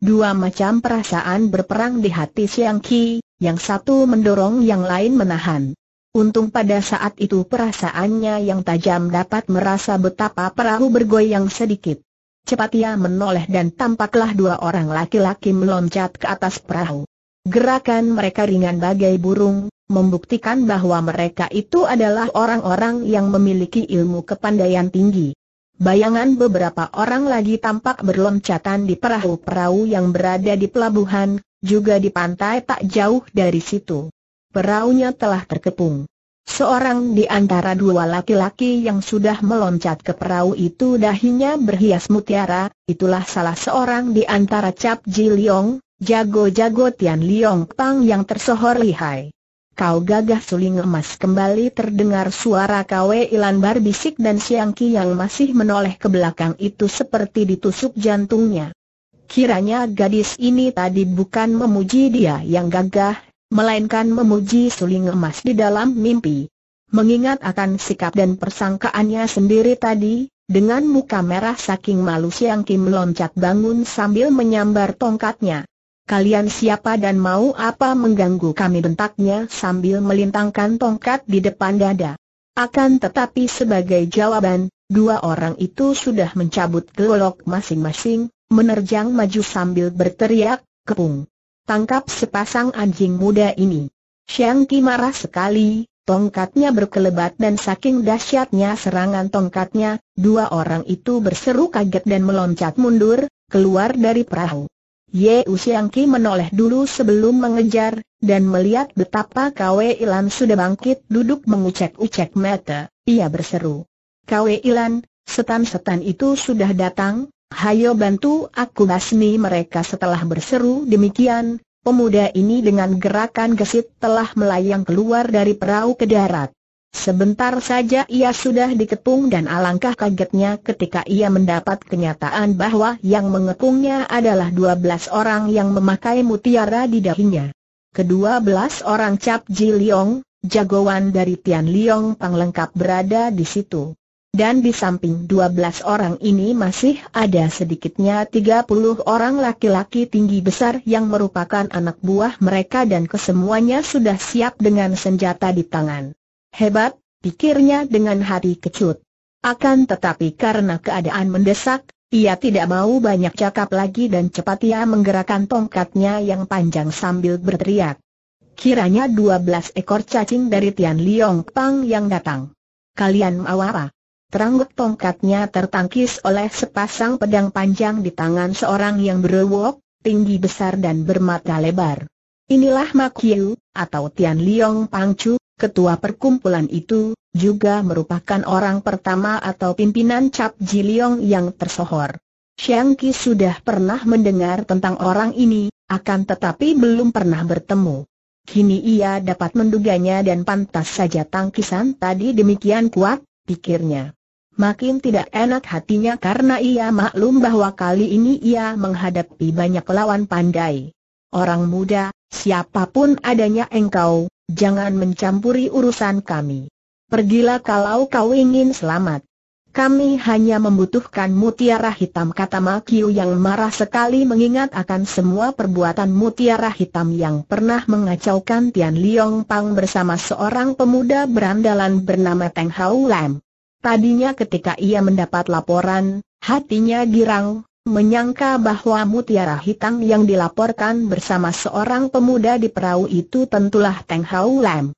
Dua macam perasaan berperang di hati Siang Ki, yang satu mendorong yang lain menahan. Untung pada saat itu perasaannya yang tajam dapat merasa betapa perahu bergoyang sedikit. Cepat ia menoleh dan tampaklah dua orang laki-laki meloncat ke atas perahu. Gerakan mereka ringan bagai burung, membuktikan bahwa mereka itu adalah orang-orang yang memiliki ilmu kepandaian tinggi. Bayangan beberapa orang lagi tampak berloncatan di perahu-perahu yang berada di pelabuhan, juga di pantai tak jauh dari situ. Perahunya telah terkepung. Seorang di antara dua laki-laki yang sudah meloncat ke perahu itu dahinya berhias mutiara, itulah salah seorang di antara Cap Ji Liong, jago-jago Tian Liong Pang yang tersohor lihai kau gagah suling emas kembali terdengar suara KW Ilan Bar bisik dan Siang Ki yang masih menoleh ke belakang itu seperti ditusuk jantungnya. Kiranya gadis ini tadi bukan memuji dia yang gagah, melainkan memuji suling emas di dalam mimpi. Mengingat akan sikap dan persangkaannya sendiri tadi, dengan muka merah saking malu Siang meloncat meloncat bangun sambil menyambar tongkatnya. Kalian siapa dan mau apa mengganggu kami bentaknya sambil melintangkan tongkat di depan dada. Akan tetapi sebagai jawaban, dua orang itu sudah mencabut golok masing-masing, menerjang maju sambil berteriak, kepung. Tangkap sepasang anjing muda ini. Xiang Qi marah sekali, tongkatnya berkelebat dan saking dahsyatnya serangan tongkatnya, dua orang itu berseru kaget dan meloncat mundur, keluar dari perahu. Ye Usiangki menoleh dulu sebelum mengejar, dan melihat betapa Kwe Ilan sudah bangkit duduk mengucek-ucek mata, ia berseru. Kwe Ilan, setan-setan itu sudah datang, hayo bantu aku basmi mereka setelah berseru demikian, pemuda ini dengan gerakan gesit telah melayang keluar dari perahu ke darat. Sebentar saja ia sudah dikepung dan alangkah kagetnya ketika ia mendapat kenyataan bahwa yang mengepungnya adalah dua belas orang yang memakai mutiara di dahinya. Kedua belas orang Cap Ji Liong, jagoan dari Tian Liong Pang berada di situ. Dan di samping dua belas orang ini masih ada sedikitnya tiga puluh orang laki-laki tinggi besar yang merupakan anak buah mereka dan kesemuanya sudah siap dengan senjata di tangan. Hebat, pikirnya dengan hati kecut. Akan tetapi karena keadaan mendesak, ia tidak mau banyak cakap lagi dan cepat ia menggerakkan tongkatnya yang panjang sambil berteriak. Kiranya 12 ekor cacing dari Tian Liong Pang yang datang. Kalian mau apa? Teranggut tongkatnya tertangkis oleh sepasang pedang panjang di tangan seorang yang berwok, tinggi besar dan bermata lebar. Inilah Mak Yu, atau Tian Liong Pang Chu, Ketua perkumpulan itu, juga merupakan orang pertama atau pimpinan Cap Jiliong yang tersohor. Xiang Qi sudah pernah mendengar tentang orang ini, akan tetapi belum pernah bertemu. Kini ia dapat menduganya dan pantas saja tangkisan tadi demikian kuat, pikirnya. Makin tidak enak hatinya karena ia maklum bahwa kali ini ia menghadapi banyak lawan pandai. Orang muda, siapapun adanya engkau, jangan mencampuri urusan kami. Pergilah kalau kau ingin selamat. Kami hanya membutuhkan mutiara hitam kata Makiu yang marah sekali mengingat akan semua perbuatan mutiara hitam yang pernah mengacaukan Tian Liong Pang bersama seorang pemuda berandalan bernama Teng Hao Lam. Tadinya ketika ia mendapat laporan, hatinya girang, menyangka bahwa mutiara hitam yang dilaporkan bersama seorang pemuda di perahu itu tentulah Teng Hau Lam.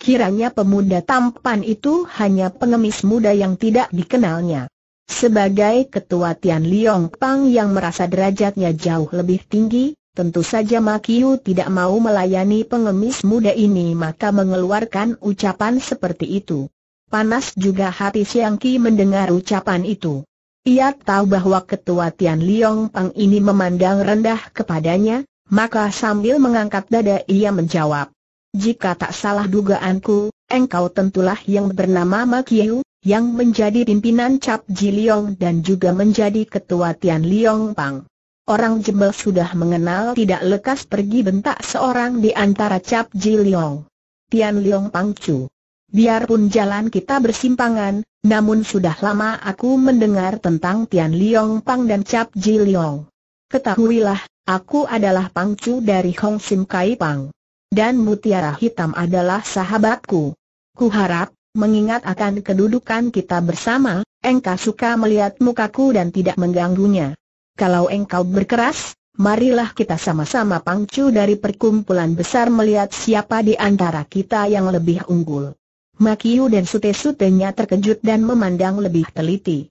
Kiranya pemuda tampan itu hanya pengemis muda yang tidak dikenalnya. Sebagai ketua Tian Liong Pang yang merasa derajatnya jauh lebih tinggi, tentu saja Makiu tidak mau melayani pengemis muda ini maka mengeluarkan ucapan seperti itu. Panas juga hati Siang Ki mendengar ucapan itu. Ia tahu bahwa ketua Tian Liong Pang ini memandang rendah kepadanya, maka sambil mengangkat dada ia menjawab. Jika tak salah dugaanku, engkau tentulah yang bernama Makiu, yang menjadi pimpinan Cap Ji Liong dan juga menjadi ketua Tian Liong Pang. Orang jebel sudah mengenal tidak lekas pergi bentak seorang di antara Cap Ji Liong. Tian Liong Pang Chu. Biarpun jalan kita bersimpangan, namun sudah lama aku mendengar tentang Tian Liong Pang dan Cap Ji Liong. Ketahuilah, aku adalah pangcu dari Hong Sim Kai Pang. Dan Mutiara Hitam adalah sahabatku. Kuharap, mengingat akan kedudukan kita bersama, engkau suka melihat mukaku dan tidak mengganggunya. Kalau engkau berkeras, Marilah kita sama-sama pangcu dari perkumpulan besar melihat siapa di antara kita yang lebih unggul. Makiu dan sute-sutenya terkejut dan memandang lebih teliti.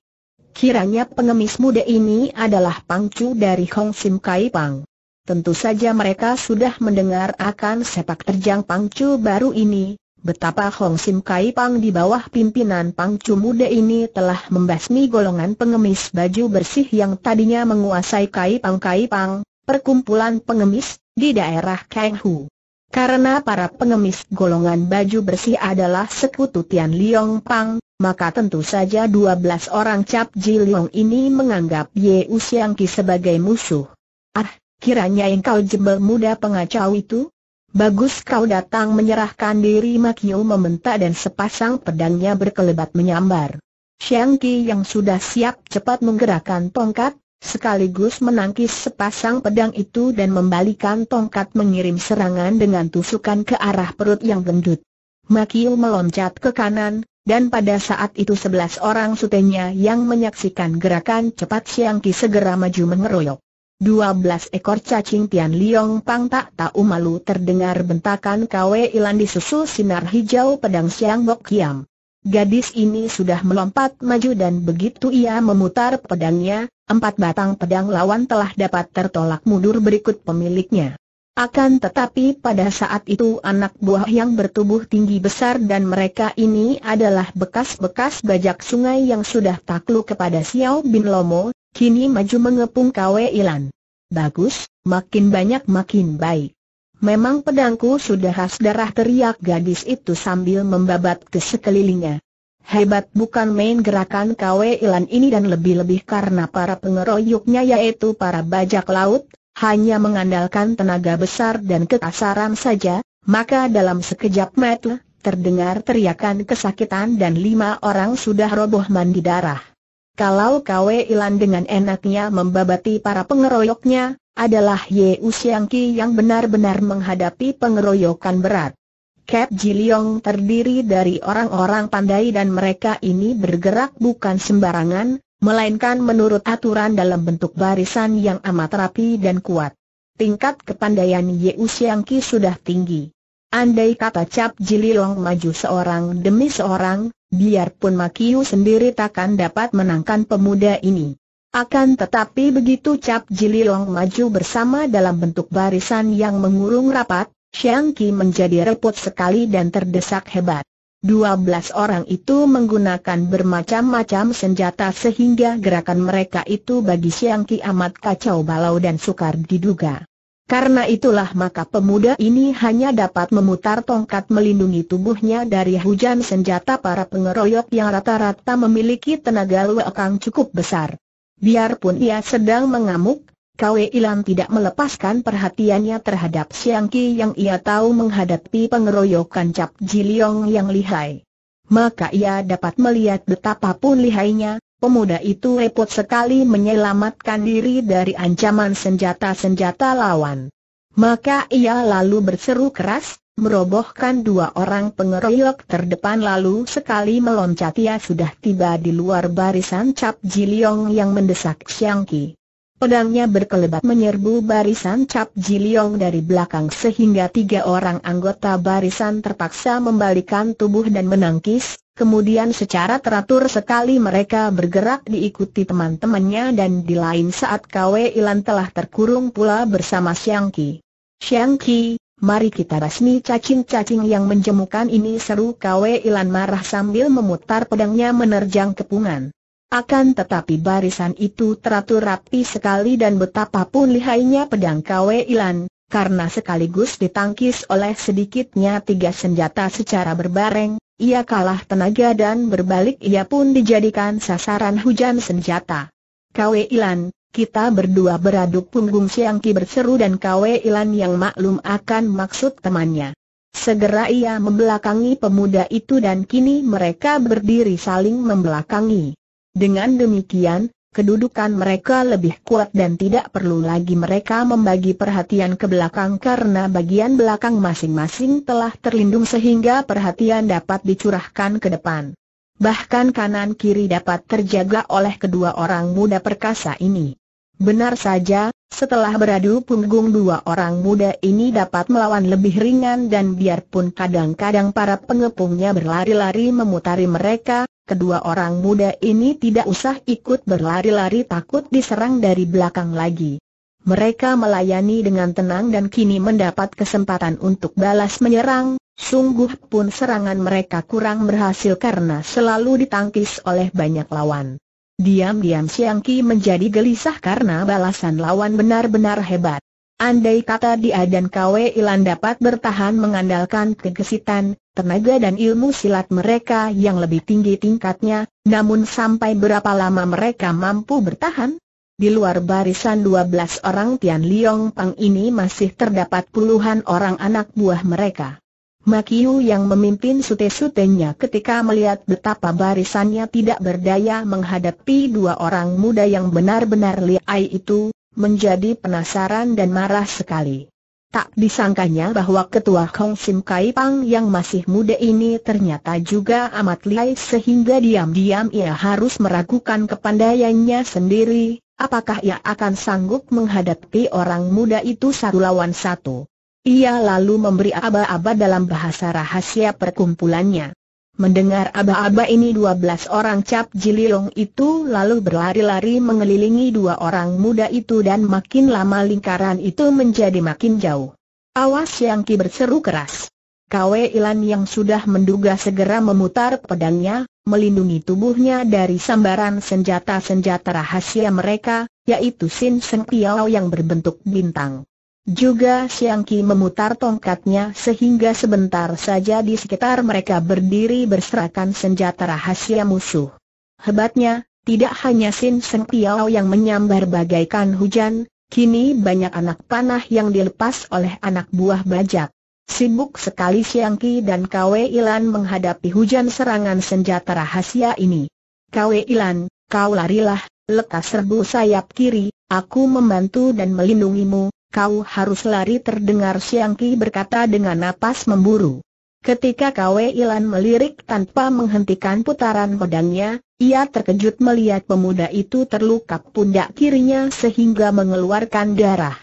Kiranya pengemis muda ini adalah pangcu dari Hong Sim Kai Pang. Tentu saja mereka sudah mendengar akan sepak terjang pangcu baru ini, betapa Hong Sim Kai Pang di bawah pimpinan pangcu muda ini telah membasmi golongan pengemis baju bersih yang tadinya menguasai Kai Pang Kai Pang, perkumpulan pengemis, di daerah Kang Hu. Karena para pengemis golongan baju bersih adalah sekutu Tian Liong Pang, maka tentu saja 12 orang Cap Ji Liong ini menganggap Ye Siang Ki sebagai musuh. Ah, kiranya engkau jebel muda pengacau itu? Bagus kau datang menyerahkan diri Makiu meminta dan sepasang pedangnya berkelebat menyambar. Siang Ki yang sudah siap cepat menggerakkan tongkat, sekaligus menangkis sepasang pedang itu dan membalikan tongkat mengirim serangan dengan tusukan ke arah perut yang gendut. Makil meloncat ke kanan, dan pada saat itu sebelas orang sutenya yang menyaksikan gerakan cepat Siang segera maju mengeroyok. Dua belas ekor cacing Tian Liong Pang tak tahu malu terdengar bentakan Kwe Ilan disusul sinar hijau pedang Siang Bok Kiam. Gadis ini sudah melompat maju dan begitu ia memutar pedangnya, empat batang pedang lawan telah dapat tertolak mundur berikut pemiliknya. Akan tetapi pada saat itu anak buah yang bertubuh tinggi besar dan mereka ini adalah bekas-bekas bajak sungai yang sudah takluk kepada Xiao Bin Lomo, kini maju mengepung Kwe Ilan. Bagus, makin banyak makin baik. Memang pedangku sudah khas darah teriak gadis itu sambil membabat ke sekelilingnya. Hebat bukan main gerakan KW Ilan ini dan lebih-lebih karena para pengeroyoknya yaitu para bajak laut, hanya mengandalkan tenaga besar dan kekasaran saja, maka dalam sekejap mata, terdengar teriakan kesakitan dan lima orang sudah roboh mandi darah. Kalau KW Ilan dengan enaknya membabati para pengeroyoknya, adalah Ye Usiangki yang benar-benar menghadapi pengeroyokan berat. Cap Jiliong terdiri dari orang-orang pandai dan mereka ini bergerak bukan sembarangan, melainkan menurut aturan dalam bentuk barisan yang amat rapi dan kuat. Tingkat kepandaian Ye sudah tinggi. Andai kata Cap Jiliong maju seorang demi seorang, biarpun Makiu sendiri takkan dapat menangkan pemuda ini. Akan tetapi begitu Cap Jililong maju bersama dalam bentuk barisan yang mengurung rapat, Xiang Qi menjadi repot sekali dan terdesak hebat. Dua belas orang itu menggunakan bermacam-macam senjata sehingga gerakan mereka itu bagi Xiang Qi amat kacau balau dan sukar diduga. Karena itulah maka pemuda ini hanya dapat memutar tongkat melindungi tubuhnya dari hujan senjata para pengeroyok yang rata-rata memiliki tenaga luakang cukup besar. Biarpun ia sedang mengamuk, Kwe Ilan tidak melepaskan perhatiannya terhadap Siang Ki yang ia tahu menghadapi pengeroyokan Cap Jiliong yang lihai. Maka ia dapat melihat betapa pun lihainya, pemuda itu repot sekali menyelamatkan diri dari ancaman senjata-senjata lawan. Maka ia lalu berseru keras, merobohkan dua orang pengeroyok terdepan lalu sekali meloncat ia sudah tiba di luar barisan Cap Jiliong yang mendesak Siang Ki. Pedangnya berkelebat menyerbu barisan Cap Jiliong dari belakang sehingga tiga orang anggota barisan terpaksa membalikan tubuh dan menangkis, kemudian secara teratur sekali mereka bergerak diikuti teman-temannya dan di lain saat Kwe Ilan telah terkurung pula bersama Siang Ki. Siang Ki, mari kita basmi cacing-cacing yang menjemukan ini seru Kwe Ilan marah sambil memutar pedangnya menerjang kepungan. Akan tetapi barisan itu teratur rapi sekali dan betapapun lihainya pedang Kwe Ilan, karena sekaligus ditangkis oleh sedikitnya tiga senjata secara berbareng, ia kalah tenaga dan berbalik ia pun dijadikan sasaran hujan senjata. Kwe Ilan, kita berdua beraduk punggung siang ki berseru dan Kwe Ilan yang maklum akan maksud temannya. Segera ia membelakangi pemuda itu dan kini mereka berdiri saling membelakangi. Dengan demikian, kedudukan mereka lebih kuat dan tidak perlu lagi mereka membagi perhatian ke belakang karena bagian belakang masing-masing telah terlindung sehingga perhatian dapat dicurahkan ke depan. Bahkan kanan kiri dapat terjaga oleh kedua orang muda perkasa ini. Benar saja, setelah beradu punggung dua orang muda ini dapat melawan lebih ringan dan biarpun kadang-kadang para pengepungnya berlari-lari memutari mereka, kedua orang muda ini tidak usah ikut berlari-lari takut diserang dari belakang lagi. Mereka melayani dengan tenang dan kini mendapat kesempatan untuk balas menyerang, sungguh pun serangan mereka kurang berhasil karena selalu ditangkis oleh banyak lawan. Diam-diam Siangki menjadi gelisah karena balasan lawan benar-benar hebat. Andai kata dia dan Kwe Ilan dapat bertahan mengandalkan kegesitan, tenaga dan ilmu silat mereka yang lebih tinggi tingkatnya, namun sampai berapa lama mereka mampu bertahan? Di luar barisan 12 orang Tian Liong Pang ini masih terdapat puluhan orang anak buah mereka. Makiu yang memimpin sute-sutenya ketika melihat betapa barisannya tidak berdaya menghadapi dua orang muda yang benar-benar liai itu, menjadi penasaran dan marah sekali. Tak disangkanya bahwa ketua Kong Sim Kai Pang yang masih muda ini ternyata juga amat lihai sehingga diam-diam ia harus meragukan kepandaiannya sendiri, apakah ia akan sanggup menghadapi orang muda itu satu lawan satu. Ia lalu memberi aba-aba dalam bahasa rahasia perkumpulannya. Mendengar aba-aba ini dua belas orang cap jililong itu lalu berlari-lari mengelilingi dua orang muda itu dan makin lama lingkaran itu menjadi makin jauh. Awas Yang Ki berseru keras. Kwe Ilan yang sudah menduga segera memutar pedangnya, melindungi tubuhnya dari sambaran senjata-senjata rahasia mereka, yaitu Sin Seng Piao yang berbentuk bintang. Juga Siang Ki memutar tongkatnya sehingga sebentar saja di sekitar mereka berdiri berserakan senjata rahasia musuh. Hebatnya, tidak hanya Sin Seng Piao yang menyambar bagaikan hujan, kini banyak anak panah yang dilepas oleh anak buah bajak. Sibuk sekali Siang Ki dan Kwe Ilan menghadapi hujan serangan senjata rahasia ini. Kwe Ilan, kau larilah, lekas serbu sayap kiri, aku membantu dan melindungimu, kau harus lari terdengar Siang Ki berkata dengan napas memburu. Ketika Kwe Ilan melirik tanpa menghentikan putaran pedangnya, ia terkejut melihat pemuda itu terluka pundak kirinya sehingga mengeluarkan darah.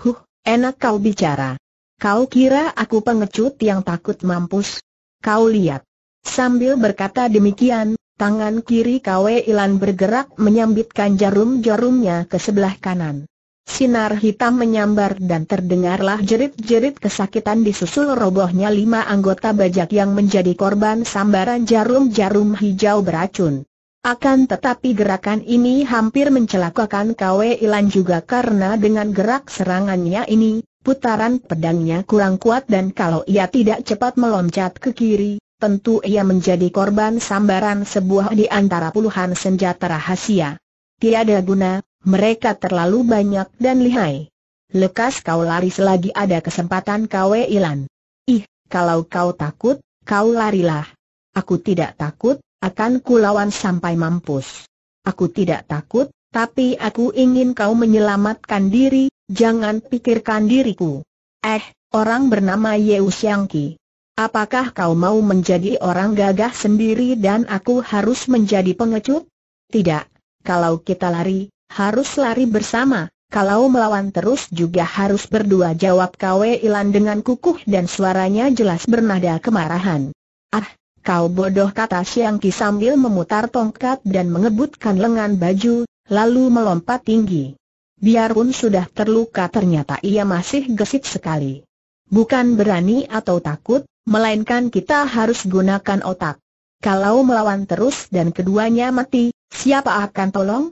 Huh, enak kau bicara. Kau kira aku pengecut yang takut mampus? Kau lihat. Sambil berkata demikian, tangan kiri Kwe Ilan bergerak menyambitkan jarum-jarumnya ke sebelah kanan. Sinar hitam menyambar dan terdengarlah jerit-jerit kesakitan disusul robohnya lima anggota bajak yang menjadi korban sambaran jarum-jarum hijau beracun. Akan tetapi gerakan ini hampir mencelakakan Kwe Ilan juga karena dengan gerak serangannya ini, putaran pedangnya kurang kuat dan kalau ia tidak cepat meloncat ke kiri, tentu ia menjadi korban sambaran sebuah di antara puluhan senjata rahasia. Tiada guna, mereka terlalu banyak dan lihai. Lekas kau lari selagi ada kesempatan kau ilan. Ih, kalau kau takut, kau larilah. Aku tidak takut, akan kulawan sampai mampus. Aku tidak takut, tapi aku ingin kau menyelamatkan diri, jangan pikirkan diriku. Eh, orang bernama Yeu Siangki. Apakah kau mau menjadi orang gagah sendiri dan aku harus menjadi pengecut? Tidak, kalau kita lari, harus lari bersama, kalau melawan terus juga harus berdua jawab Kwe Ilan dengan kukuh dan suaranya jelas bernada kemarahan. Ah, kau bodoh kata Siang Ki sambil memutar tongkat dan mengebutkan lengan baju, lalu melompat tinggi. Biarpun sudah terluka ternyata ia masih gesit sekali. Bukan berani atau takut, melainkan kita harus gunakan otak. Kalau melawan terus dan keduanya mati, siapa akan tolong?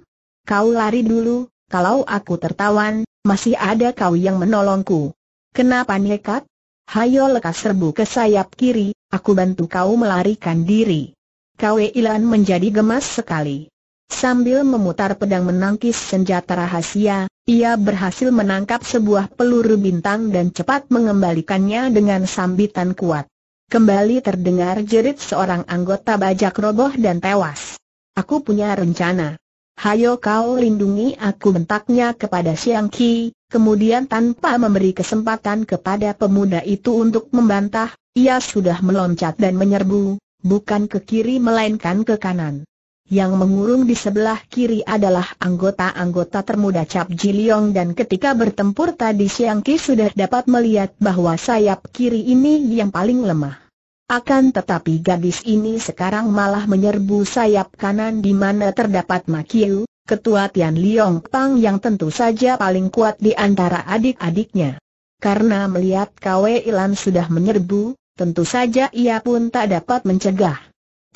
Kau lari dulu, kalau aku tertawan, masih ada kau yang menolongku. Kenapa nekat? Hayo lekas serbu ke sayap kiri, aku bantu kau melarikan diri. Kau Ilan menjadi gemas sekali. Sambil memutar pedang menangkis senjata rahasia, ia berhasil menangkap sebuah peluru bintang dan cepat mengembalikannya dengan sambitan kuat. Kembali terdengar jerit seorang anggota bajak roboh dan tewas. Aku punya rencana. Hayo kau lindungi aku bentaknya kepada Siang Ki, kemudian tanpa memberi kesempatan kepada pemuda itu untuk membantah, ia sudah meloncat dan menyerbu, bukan ke kiri melainkan ke kanan. Yang mengurung di sebelah kiri adalah anggota-anggota termuda Cap Jiliong dan ketika bertempur tadi Siang Ki sudah dapat melihat bahwa sayap kiri ini yang paling lemah. Akan tetapi gadis ini sekarang malah menyerbu sayap kanan di mana terdapat Makiu, ketua Tian Liong Pang yang tentu saja paling kuat di antara adik-adiknya. Karena melihat Kwe Ilan sudah menyerbu, tentu saja ia pun tak dapat mencegah.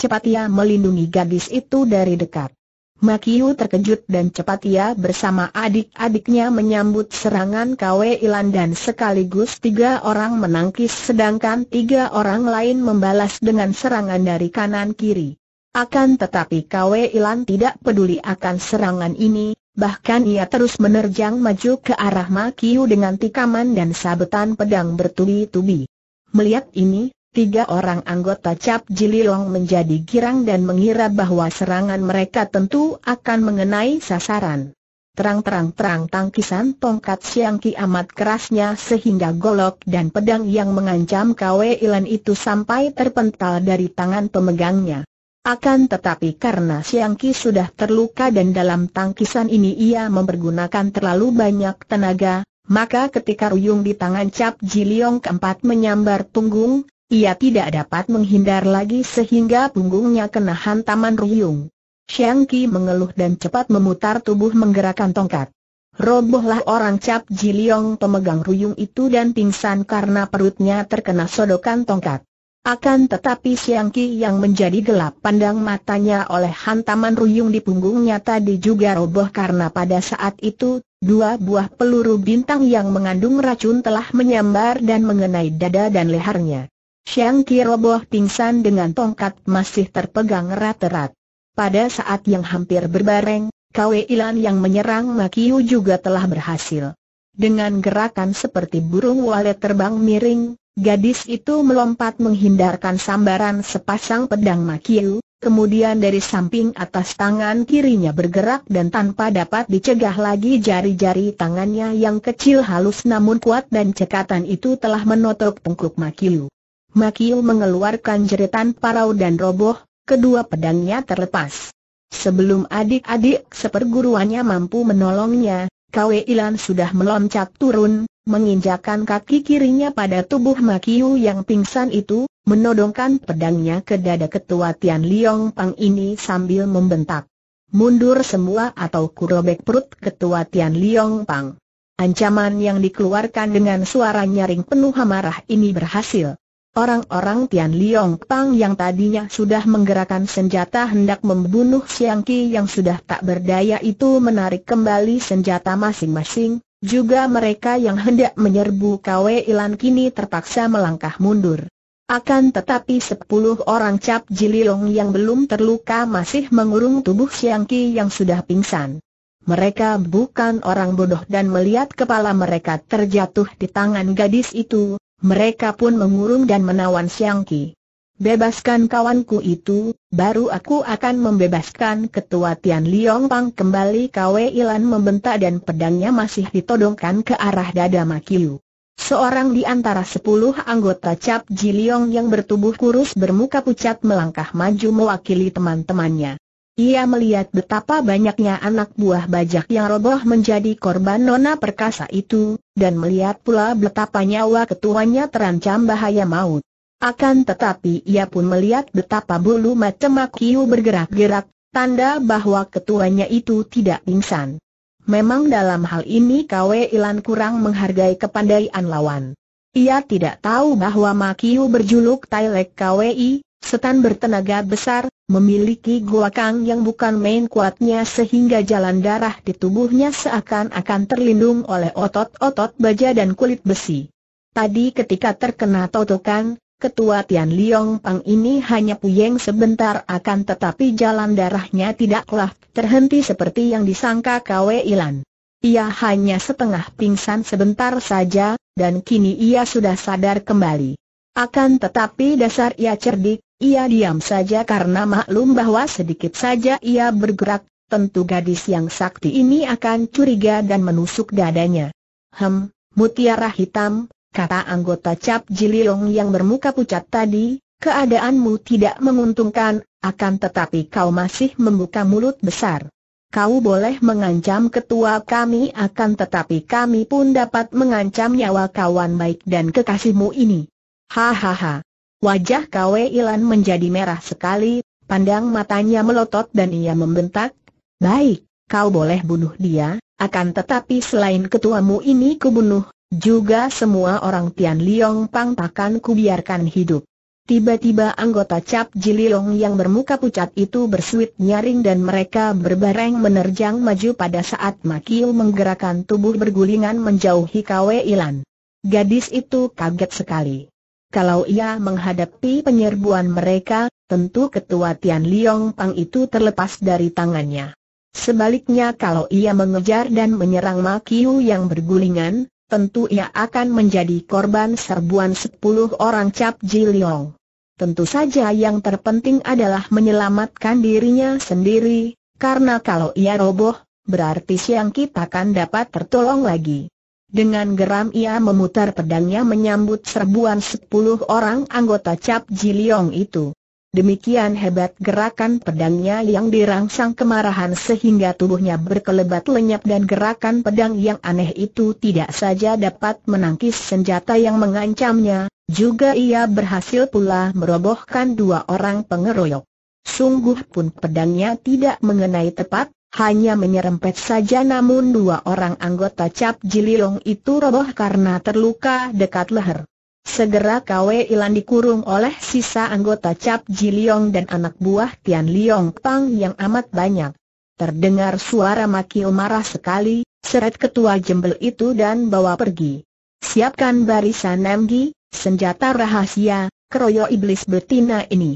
Cepat ia melindungi gadis itu dari dekat. Makiu terkejut dan cepat ia bersama adik-adiknya menyambut serangan Kwe Ilan dan sekaligus tiga orang menangkis sedangkan tiga orang lain membalas dengan serangan dari kanan kiri. Akan tetapi Kwe Ilan tidak peduli akan serangan ini, bahkan ia terus menerjang maju ke arah Makiu dengan tikaman dan sabetan pedang bertubi-tubi. Melihat ini, Tiga orang anggota Cap Jililong menjadi girang dan mengira bahwa serangan mereka tentu akan mengenai sasaran. Terang-terang-terang tangkisan tongkat siang amat kerasnya sehingga golok dan pedang yang mengancam Kwe Ilan itu sampai terpental dari tangan pemegangnya. Akan tetapi karena Siang sudah terluka dan dalam tangkisan ini ia mempergunakan terlalu banyak tenaga, maka ketika ruyung di tangan Cap Jiliong keempat menyambar punggung, ia tidak dapat menghindar lagi sehingga punggungnya kena hantaman ruyung. Xiang Qi mengeluh dan cepat memutar tubuh menggerakkan tongkat. Robohlah orang cap Jiliong pemegang ruyung itu dan pingsan karena perutnya terkena sodokan tongkat. Akan tetapi Xiang Qi yang menjadi gelap pandang matanya oleh hantaman ruyung di punggungnya tadi juga roboh karena pada saat itu, dua buah peluru bintang yang mengandung racun telah menyambar dan mengenai dada dan lehernya. Shang Ki pingsan dengan tongkat masih terpegang erat-erat. Pada saat yang hampir berbareng, Kwe Ilan yang menyerang Makiu juga telah berhasil. Dengan gerakan seperti burung walet terbang miring, gadis itu melompat menghindarkan sambaran sepasang pedang Makiu, kemudian dari samping atas tangan kirinya bergerak dan tanpa dapat dicegah lagi jari-jari tangannya yang kecil halus namun kuat dan cekatan itu telah menotok tengkuk Makiu. Makio mengeluarkan jeritan parau dan roboh, kedua pedangnya terlepas. Sebelum adik-adik seperguruannya mampu menolongnya, Kwe Ilan sudah meloncat turun, menginjakan kaki kirinya pada tubuh Makio yang pingsan itu, menodongkan pedangnya ke dada ketua Tian Liong Pang ini sambil membentak. Mundur semua atau kurobek perut ketua Tian Liong Pang. Ancaman yang dikeluarkan dengan suara nyaring penuh amarah ini berhasil. Orang-orang Tian Liong Pang yang tadinya sudah menggerakkan senjata hendak membunuh Siang Ki yang sudah tak berdaya itu menarik kembali senjata masing-masing, juga mereka yang hendak menyerbu Kwe Ilan kini terpaksa melangkah mundur. Akan tetapi sepuluh orang cap Jililong yang belum terluka masih mengurung tubuh Siang Ki yang sudah pingsan. Mereka bukan orang bodoh dan melihat kepala mereka terjatuh di tangan gadis itu, mereka pun mengurung dan menawan Siang Ki. Bebaskan kawanku itu, baru aku akan membebaskan ketua Tian Liong Pang kembali Kwe Ilan membentak dan pedangnya masih ditodongkan ke arah dada Makiu. Seorang di antara sepuluh anggota Cap Ji Liong yang bertubuh kurus bermuka pucat melangkah maju mewakili teman-temannya. Ia melihat betapa banyaknya anak buah bajak yang roboh menjadi korban nona perkasa itu, dan melihat pula betapa nyawa ketuanya terancam bahaya maut. Akan tetapi ia pun melihat betapa bulu mata Makiu bergerak-gerak, tanda bahwa ketuanya itu tidak pingsan. Memang dalam hal ini Kwe Ilan kurang menghargai kepandaian lawan. Ia tidak tahu bahwa Makiu berjuluk Tailek Kwi, Setan bertenaga besar, memiliki kang yang bukan main kuatnya sehingga jalan darah di tubuhnya seakan-akan terlindung oleh otot-otot baja dan kulit besi. Tadi ketika terkena totokan, ketua Tian Liong Pang ini hanya puyeng sebentar akan tetapi jalan darahnya tidaklah terhenti seperti yang disangka Kwe Ilan. Ia hanya setengah pingsan sebentar saja, dan kini ia sudah sadar kembali. Akan tetapi dasar ia cerdik, ia diam saja karena maklum bahwa sedikit saja ia bergerak, tentu gadis yang sakti ini akan curiga dan menusuk dadanya. Hem, mutiara hitam, kata anggota Cap Jililong yang bermuka pucat tadi, keadaanmu tidak menguntungkan, akan tetapi kau masih membuka mulut besar. Kau boleh mengancam ketua kami akan tetapi kami pun dapat mengancam nyawa kawan baik dan kekasihmu ini. Hahaha. Wajah Kwe Ilan menjadi merah sekali, pandang matanya melotot dan ia membentak, Baik, kau boleh bunuh dia, akan tetapi selain ketuamu ini kubunuh, juga semua orang Tian Liong Pang takkan kubiarkan hidup. Tiba-tiba anggota Cap Jililong yang bermuka pucat itu bersuit nyaring dan mereka berbareng menerjang maju pada saat Makil menggerakkan tubuh bergulingan menjauhi Kwe Ilan. Gadis itu kaget sekali. Kalau ia menghadapi penyerbuan mereka, tentu ketua Tian Liong Pang itu terlepas dari tangannya. Sebaliknya kalau ia mengejar dan menyerang Ma Kiu yang bergulingan, tentu ia akan menjadi korban serbuan sepuluh orang Cap Ji Liong. Tentu saja yang terpenting adalah menyelamatkan dirinya sendiri, karena kalau ia roboh, berarti siang kita akan dapat tertolong lagi. Dengan geram ia memutar pedangnya menyambut serbuan sepuluh orang anggota Cap Jiliong itu. Demikian hebat gerakan pedangnya yang dirangsang kemarahan sehingga tubuhnya berkelebat lenyap dan gerakan pedang yang aneh itu tidak saja dapat menangkis senjata yang mengancamnya, juga ia berhasil pula merobohkan dua orang pengeroyok. Sungguh pun pedangnya tidak mengenai tepat, hanya menyerempet saja namun dua orang anggota Cap Jiliong itu roboh karena terluka dekat leher. Segera KW Ilan dikurung oleh sisa anggota Cap Jiliong dan anak buah Tian Liong Pang yang amat banyak. Terdengar suara makil marah sekali, seret ketua jembel itu dan bawa pergi. Siapkan barisan Namgi, senjata rahasia, keroyok iblis betina ini.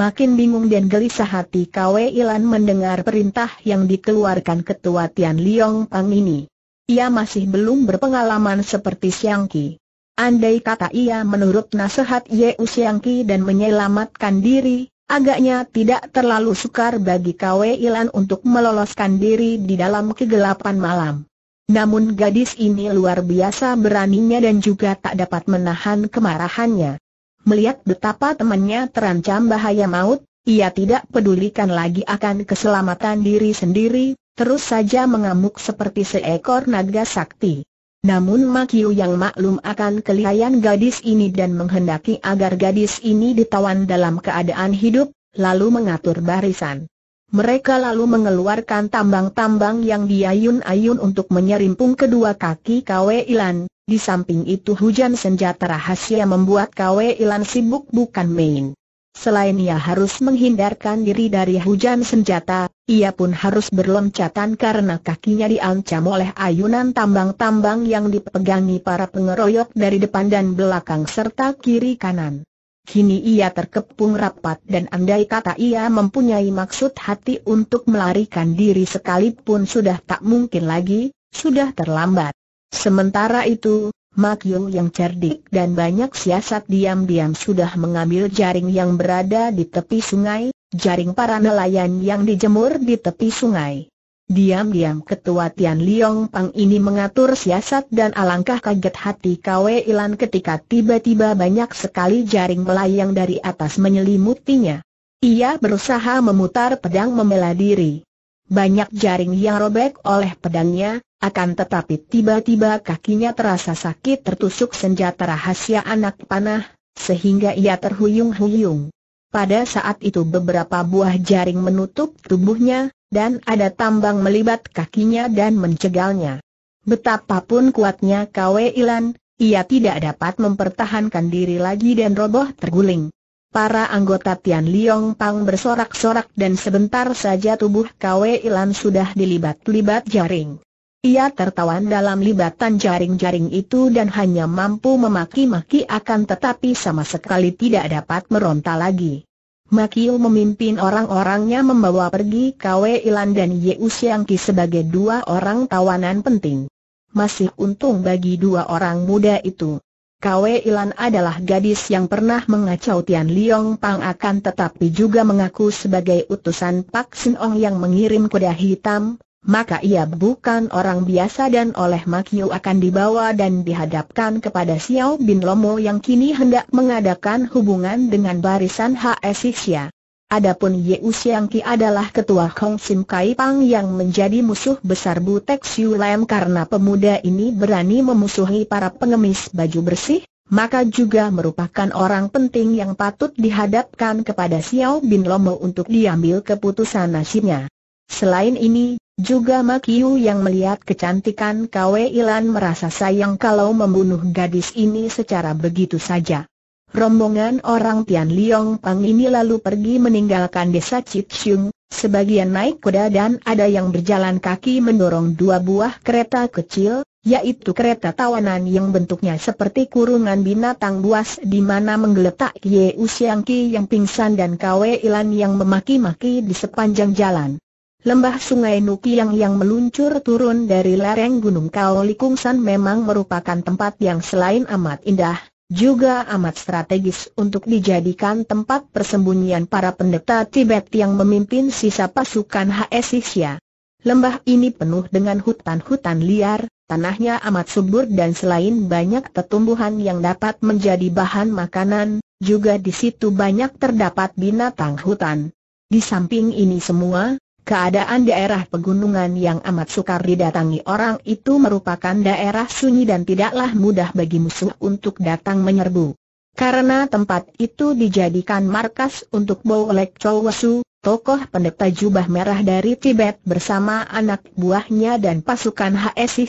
Makin bingung dan gelisah hati Kwe Ilan mendengar perintah yang dikeluarkan ketua Tian Liong Pang ini. Ia masih belum berpengalaman seperti Siang Ki. Andai kata ia menurut nasihat Yeu Siang Ki dan menyelamatkan diri, agaknya tidak terlalu sukar bagi Kwe Ilan untuk meloloskan diri di dalam kegelapan malam. Namun gadis ini luar biasa beraninya dan juga tak dapat menahan kemarahannya melihat betapa temannya terancam bahaya maut, ia tidak pedulikan lagi akan keselamatan diri sendiri, terus saja mengamuk seperti seekor naga sakti. Namun Makiu yang maklum akan kelihayan gadis ini dan menghendaki agar gadis ini ditawan dalam keadaan hidup, lalu mengatur barisan. Mereka lalu mengeluarkan tambang-tambang yang diayun-ayun untuk menyerimpung kedua kaki Kwe Ilan, di samping itu hujan senjata rahasia membuat Kwe Ilan sibuk bukan main. Selain ia harus menghindarkan diri dari hujan senjata, ia pun harus berloncatan karena kakinya diancam oleh ayunan tambang-tambang yang dipegangi para pengeroyok dari depan dan belakang serta kiri kanan. Kini ia terkepung rapat dan andai kata ia mempunyai maksud hati untuk melarikan diri sekalipun sudah tak mungkin lagi, sudah terlambat. Sementara itu, Mak Yul yang cerdik dan banyak siasat diam-diam sudah mengambil jaring yang berada di tepi sungai, jaring para nelayan yang dijemur di tepi sungai. Diam-diam ketua Tian Liong Pang ini mengatur siasat dan alangkah kaget hati Kwe Ilan ketika tiba-tiba banyak sekali jaring melayang dari atas menyelimutinya. Ia berusaha memutar pedang membela diri. Banyak jaring yang robek oleh pedangnya, akan tetapi tiba-tiba kakinya terasa sakit tertusuk senjata rahasia anak panah, sehingga ia terhuyung-huyung. Pada saat itu beberapa buah jaring menutup tubuhnya, dan ada tambang melibat kakinya dan mencegalnya. Betapapun kuatnya Kwe Ilan, ia tidak dapat mempertahankan diri lagi dan roboh terguling. Para anggota Tian Liong Pang bersorak-sorak dan sebentar saja tubuh Kwe Ilan sudah dilibat-libat jaring. Ia tertawan dalam libatan jaring-jaring itu dan hanya mampu memaki-maki akan tetapi sama sekali tidak dapat meronta lagi. Makil memimpin orang-orangnya membawa pergi Kwe Ilan dan Ye Usiang Ki sebagai dua orang tawanan penting. Masih untung bagi dua orang muda itu. Kwe Ilan adalah gadis yang pernah mengacau Tian Liong Pang akan tetapi juga mengaku sebagai utusan Pak Sin Ong yang mengirim kuda hitam, maka ia bukan orang biasa dan oleh Yu akan dibawa dan dihadapkan kepada Xiao Bin Lomo yang kini hendak mengadakan hubungan dengan barisan HS Xia. Adapun Yeu Ki adalah ketua Hong Sim Kai Pang yang menjadi musuh besar Butek Siu Lam karena pemuda ini berani memusuhi para pengemis baju bersih, maka juga merupakan orang penting yang patut dihadapkan kepada Xiao Bin Lomo untuk diambil keputusan nasibnya. Selain ini, juga Makiu yang melihat kecantikan Kwe Ilan merasa sayang kalau membunuh gadis ini secara begitu saja. Rombongan orang Tian Liong Pang ini lalu pergi meninggalkan desa Chixiung, sebagian naik kuda dan ada yang berjalan kaki mendorong dua buah kereta kecil, yaitu kereta tawanan yang bentuknya seperti kurungan binatang buas di mana menggeletak Ye Usiangki yang pingsan dan Kwe Ilan yang memaki-maki di sepanjang jalan. Lembah Sungai Nukiang yang meluncur turun dari lereng Gunung Kaolikungsan memang merupakan tempat yang selain amat indah, juga amat strategis untuk dijadikan tempat persembunyian para pendeta Tibet yang memimpin sisa pasukan HS Lembah ini penuh dengan hutan-hutan liar, tanahnya amat subur dan selain banyak tetumbuhan yang dapat menjadi bahan makanan, juga di situ banyak terdapat binatang hutan. Di samping ini semua, Keadaan daerah pegunungan yang amat sukar didatangi orang itu merupakan daerah sunyi dan tidaklah mudah bagi musuh untuk datang menyerbu. Karena tempat itu dijadikan markas untuk Bolek Chowasu, tokoh pendeta jubah merah dari Tibet bersama anak buahnya dan pasukan HS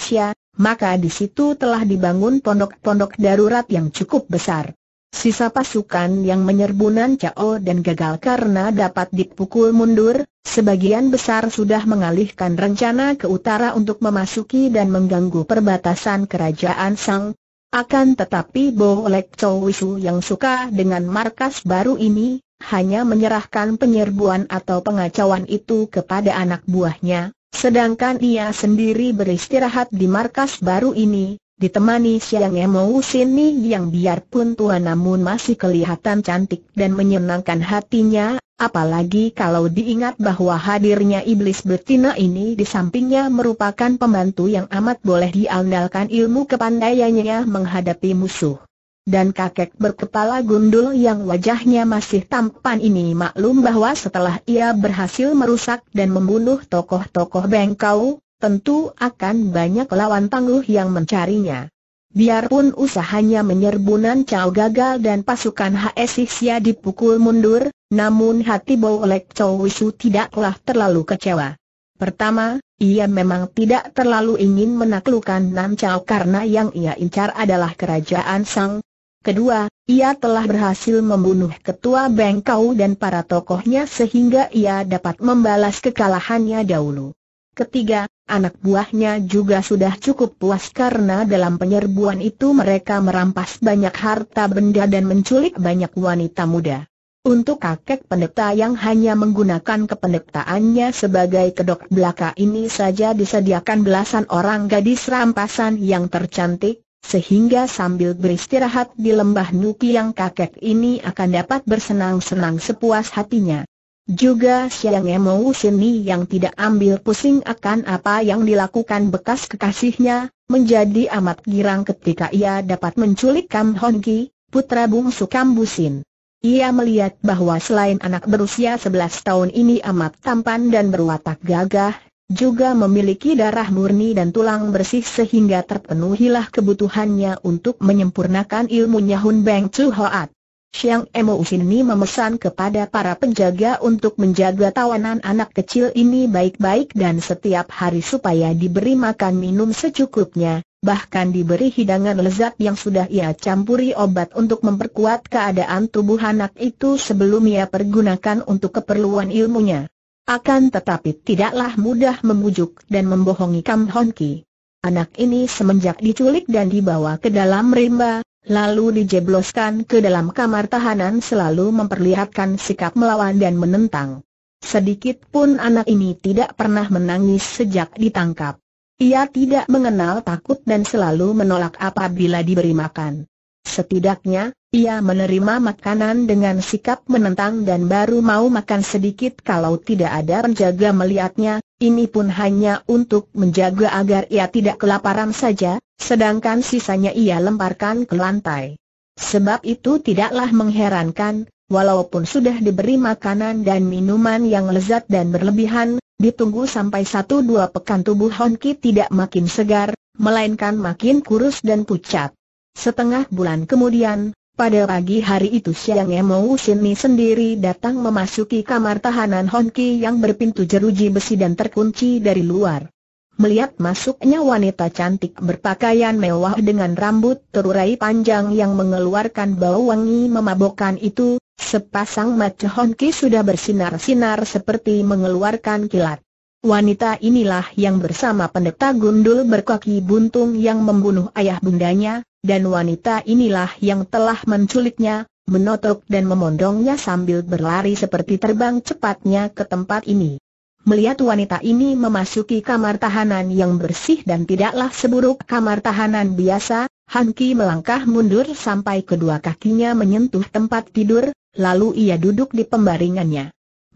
maka di situ telah dibangun pondok-pondok darurat yang cukup besar. Sisa pasukan yang menyerbu Nan Chao dan gagal karena dapat dipukul mundur, Sebagian besar sudah mengalihkan rencana ke utara untuk memasuki dan mengganggu perbatasan kerajaan Sang. Akan tetapi Bo Lek Chow Wisu yang suka dengan markas baru ini, hanya menyerahkan penyerbuan atau pengacauan itu kepada anak buahnya, sedangkan ia sendiri beristirahat di markas baru ini, ditemani Siang emau Sini yang biarpun tua namun masih kelihatan cantik dan menyenangkan hatinya, apalagi kalau diingat bahwa hadirnya iblis betina ini di sampingnya merupakan pembantu yang amat boleh diandalkan ilmu kepandaiannya menghadapi musuh. Dan kakek berkepala gundul yang wajahnya masih tampan ini maklum bahwa setelah ia berhasil merusak dan membunuh tokoh-tokoh bengkau, tentu akan banyak lawan tangguh yang mencarinya. Biarpun usahanya menyerbunan Chao gagal dan pasukan HSI Sia dipukul mundur, namun hati Lek Chow Wisu tidaklah terlalu kecewa. Pertama, ia memang tidak terlalu ingin menaklukkan Nan Chao karena yang ia incar adalah kerajaan Sang. Kedua, ia telah berhasil membunuh ketua Bengkau dan para tokohnya sehingga ia dapat membalas kekalahannya dahulu. Ketiga, anak buahnya juga sudah cukup puas karena dalam penyerbuan itu mereka merampas banyak harta benda dan menculik banyak wanita muda. Untuk kakek pendeta yang hanya menggunakan kependetaannya sebagai kedok belaka ini saja disediakan belasan orang gadis rampasan yang tercantik, sehingga sambil beristirahat di lembah Nuki yang kakek ini akan dapat bersenang-senang sepuas hatinya. Juga Siang emosi Sini yang tidak ambil pusing akan apa yang dilakukan bekas kekasihnya, menjadi amat girang ketika ia dapat menculik Kam Hon Ki, putra bungsu Kam Busin. Ia melihat bahwa selain anak berusia 11 tahun ini amat tampan dan berwatak gagah, juga memiliki darah murni dan tulang bersih sehingga terpenuhilah kebutuhannya untuk menyempurnakan ilmunya Hun Beng Chu Hoat. Xiang Emo ini memesan kepada para penjaga untuk menjaga tawanan anak kecil ini baik-baik dan setiap hari supaya diberi makan minum secukupnya, bahkan diberi hidangan lezat yang sudah ia campuri obat untuk memperkuat keadaan tubuh anak itu sebelum ia pergunakan untuk keperluan ilmunya. Akan tetapi tidaklah mudah memujuk dan membohongi Kam Hon Ki. Anak ini semenjak diculik dan dibawa ke dalam rimba, Lalu dijebloskan ke dalam kamar tahanan selalu memperlihatkan sikap melawan dan menentang. Sedikit pun anak ini tidak pernah menangis sejak ditangkap. Ia tidak mengenal takut dan selalu menolak apabila diberi makan. Setidaknya, ia menerima makanan dengan sikap menentang dan baru mau makan sedikit kalau tidak ada penjaga melihatnya, ini pun hanya untuk menjaga agar ia tidak kelaparan saja, sedangkan sisanya ia lemparkan ke lantai. Sebab itu tidaklah mengherankan, walaupun sudah diberi makanan dan minuman yang lezat dan berlebihan, ditunggu sampai satu dua pekan tubuh Honki tidak makin segar, melainkan makin kurus dan pucat. Setengah bulan kemudian, pada pagi hari itu Siang Emo Sini sendiri datang memasuki kamar tahanan Honki yang berpintu jeruji besi dan terkunci dari luar. Melihat masuknya wanita cantik berpakaian mewah dengan rambut terurai panjang yang mengeluarkan bau wangi memabokkan itu, sepasang mata Honki sudah bersinar-sinar seperti mengeluarkan kilat. Wanita inilah yang bersama pendeta gundul berkaki buntung yang membunuh ayah bundanya, dan wanita inilah yang telah menculiknya, menotok dan memondongnya sambil berlari seperti terbang cepatnya ke tempat ini. Melihat wanita ini memasuki kamar tahanan yang bersih dan tidaklah seburuk kamar tahanan biasa, Han Ki melangkah mundur sampai kedua kakinya menyentuh tempat tidur, lalu ia duduk di pembaringannya.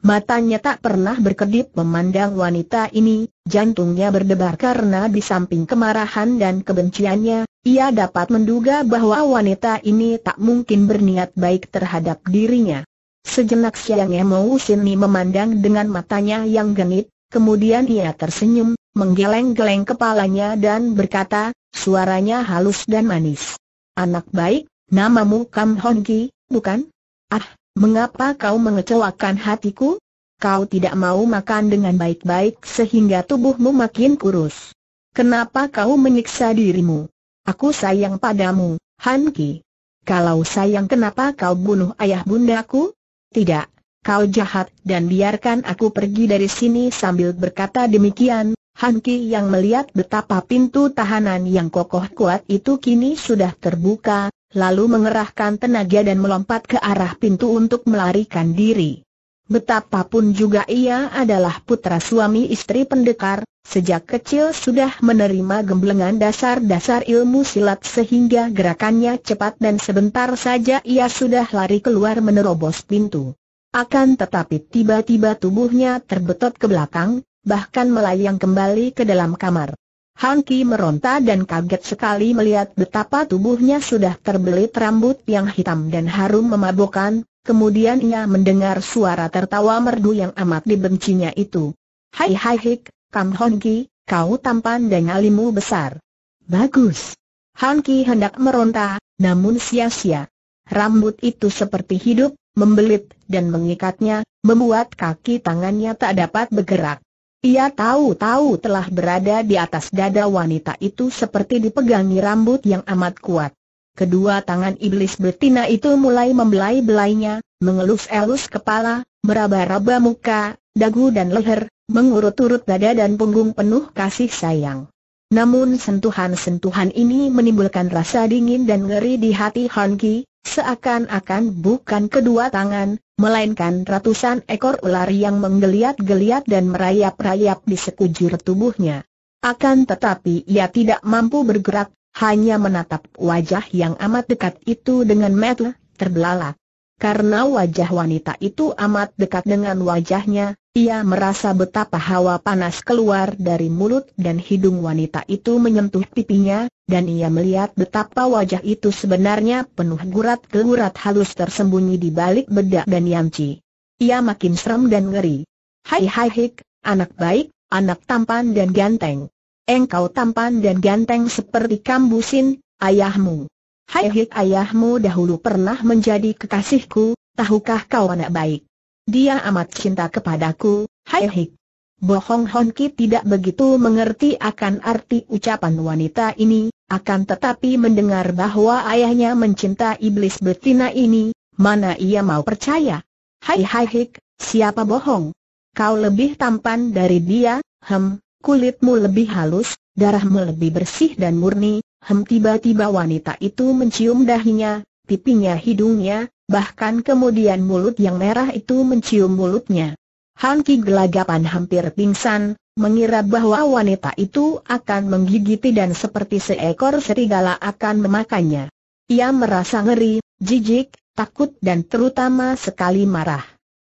Matanya tak pernah berkedip memandang wanita ini, jantungnya berdebar karena di samping kemarahan dan kebenciannya, ia dapat menduga bahwa wanita ini tak mungkin berniat baik terhadap dirinya. Sejenak Siang Emo Sini memandang dengan matanya yang genit, kemudian ia tersenyum, menggeleng-geleng kepalanya dan berkata, suaranya halus dan manis. Anak baik, namamu Kam Hon Ki, bukan? Ah, Mengapa kau mengecewakan hatiku? Kau tidak mau makan dengan baik-baik sehingga tubuhmu makin kurus. Kenapa kau menyiksa dirimu? Aku sayang padamu, Han Ki. Kalau sayang kenapa kau bunuh ayah bundaku? Tidak, kau jahat dan biarkan aku pergi dari sini sambil berkata demikian. Han Ki yang melihat betapa pintu tahanan yang kokoh kuat itu kini sudah terbuka, lalu mengerahkan tenaga dan melompat ke arah pintu untuk melarikan diri. Betapapun juga ia adalah putra suami istri pendekar, sejak kecil sudah menerima gemblengan dasar-dasar ilmu silat sehingga gerakannya cepat dan sebentar saja ia sudah lari keluar menerobos pintu. Akan tetapi tiba-tiba tubuhnya terbetot ke belakang, bahkan melayang kembali ke dalam kamar. Han Ki meronta dan kaget sekali melihat betapa tubuhnya sudah terbelit rambut yang hitam dan harum memabukkan, kemudian ia mendengar suara tertawa merdu yang amat dibencinya itu. Hai hai hik, Kam Han Ki, kau tampan dan alimu besar. Bagus. Han Ki hendak meronta, namun sia-sia. Rambut itu seperti hidup, membelit, dan mengikatnya, membuat kaki tangannya tak dapat bergerak. Ia tahu-tahu telah berada di atas dada wanita itu seperti dipegangi rambut yang amat kuat. Kedua tangan iblis betina itu mulai membelai-belainya, mengelus-elus kepala, meraba-raba muka, dagu dan leher, mengurut-urut dada dan punggung penuh kasih sayang. Namun sentuhan-sentuhan ini menimbulkan rasa dingin dan ngeri di hati Hanki, seakan-akan bukan kedua tangan, melainkan ratusan ekor ular yang menggeliat-geliat dan merayap-rayap di sekujur tubuhnya. Akan tetapi ia tidak mampu bergerak, hanya menatap wajah yang amat dekat itu dengan mata terbelalak. Karena wajah wanita itu amat dekat dengan wajahnya, ia merasa betapa hawa panas keluar dari mulut dan hidung wanita itu menyentuh pipinya, dan ia melihat betapa wajah itu sebenarnya penuh gurat-gurat halus tersembunyi di balik bedak dan yanci. Ia makin serem dan ngeri. Hai hai hik, anak baik, anak tampan dan ganteng. Engkau tampan dan ganteng seperti kambusin, ayahmu. Hai hik ayahmu dahulu pernah menjadi kekasihku, tahukah kau anak baik? Dia amat cinta kepadaku, hai hik. Bohong Hon tidak begitu mengerti akan arti ucapan wanita ini, akan tetapi mendengar bahwa ayahnya mencinta iblis betina ini, mana ia mau percaya? Hai hai hik, siapa bohong? Kau lebih tampan dari dia, hem, kulitmu lebih halus, darahmu lebih bersih dan murni, hem tiba-tiba wanita itu mencium dahinya, pipinya hidungnya, Bahkan kemudian mulut yang merah itu mencium mulutnya. Han Ki gelagapan hampir pingsan, mengira bahwa wanita itu akan menggigiti dan seperti seekor serigala akan memakannya. Ia merasa ngeri, jijik, takut dan terutama sekali marah.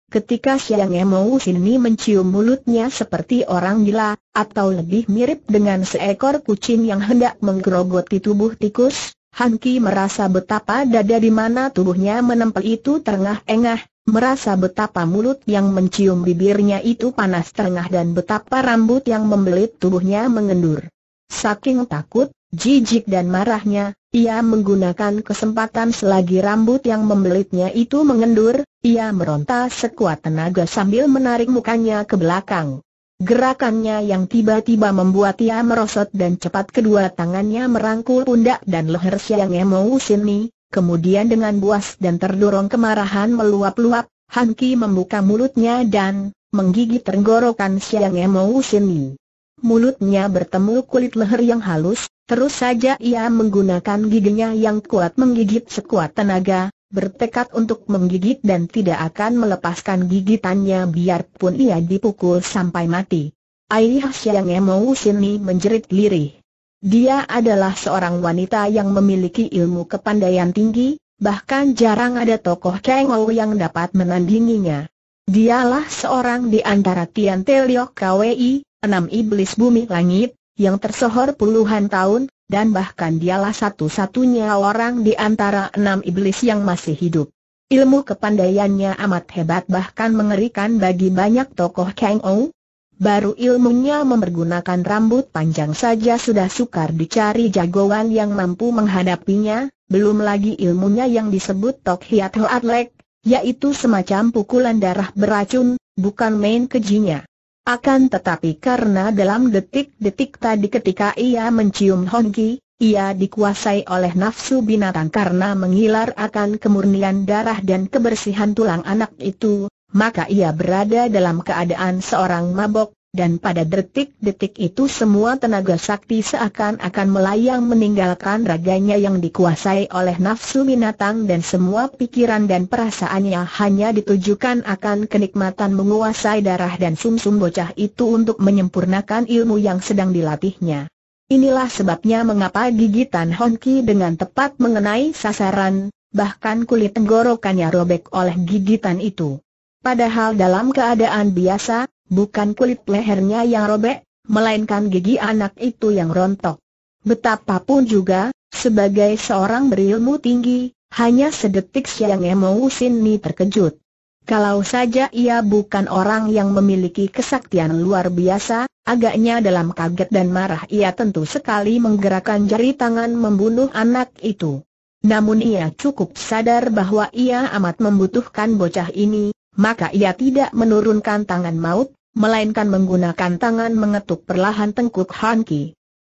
Ketika Siang Emou Sini mencium mulutnya seperti orang gila, atau lebih mirip dengan seekor kucing yang hendak menggerogoti tubuh tikus, Han Ki merasa betapa dada di mana tubuhnya menempel itu terengah-engah, merasa betapa mulut yang mencium bibirnya itu panas terengah dan betapa rambut yang membelit tubuhnya mengendur. Saking takut, jijik dan marahnya, ia menggunakan kesempatan selagi rambut yang membelitnya itu mengendur, ia meronta sekuat tenaga sambil menarik mukanya ke belakang. Gerakannya yang tiba-tiba membuat ia merosot dan cepat kedua tangannya merangkul pundak dan leher Siang Emo Sini, kemudian dengan buas dan terdorong kemarahan meluap-luap, Han Ki membuka mulutnya dan menggigit tenggorokan Siang Emo Sini. Mulutnya bertemu kulit leher yang halus, terus saja ia menggunakan giginya yang kuat menggigit sekuat tenaga, bertekad untuk menggigit dan tidak akan melepaskan gigitannya biarpun ia dipukul sampai mati. Aiyah siang emu Sini menjerit lirih. Dia adalah seorang wanita yang memiliki ilmu kepandaian tinggi, bahkan jarang ada tokoh Kengou yang dapat menandinginya. Dialah seorang di antara Tian Teliok Kwi, enam iblis bumi langit, yang tersohor puluhan tahun, dan bahkan dialah satu-satunya orang di antara enam iblis yang masih hidup. Ilmu kepandaiannya amat hebat bahkan mengerikan bagi banyak tokoh Kang Ou. Baru ilmunya mempergunakan rambut panjang saja sudah sukar dicari jagoan yang mampu menghadapinya, belum lagi ilmunya yang disebut Tok Hiat Hoat Lek, yaitu semacam pukulan darah beracun, bukan main kejinya. Akan tetapi karena dalam detik-detik tadi ketika ia mencium Hongki, ia dikuasai oleh nafsu binatang karena menghilar akan kemurnian darah dan kebersihan tulang anak itu, maka ia berada dalam keadaan seorang mabok, dan pada detik-detik itu semua tenaga sakti seakan-akan melayang meninggalkan raganya yang dikuasai oleh nafsu binatang dan semua pikiran dan perasaannya hanya ditujukan akan kenikmatan menguasai darah dan sumsum bocah itu untuk menyempurnakan ilmu yang sedang dilatihnya. Inilah sebabnya mengapa gigitan Honki dengan tepat mengenai sasaran, bahkan kulit tenggorokannya robek oleh gigitan itu. Padahal dalam keadaan biasa, Bukan kulit lehernya yang robek, melainkan gigi anak itu yang rontok. Betapapun juga, sebagai seorang berilmu tinggi, hanya sedetik Siang Emo ini terkejut. Kalau saja ia bukan orang yang memiliki kesaktian luar biasa, agaknya dalam kaget dan marah ia tentu sekali menggerakkan jari tangan membunuh anak itu. Namun ia cukup sadar bahwa ia amat membutuhkan bocah ini, maka ia tidak menurunkan tangan maut, melainkan menggunakan tangan mengetuk perlahan tengkuk Han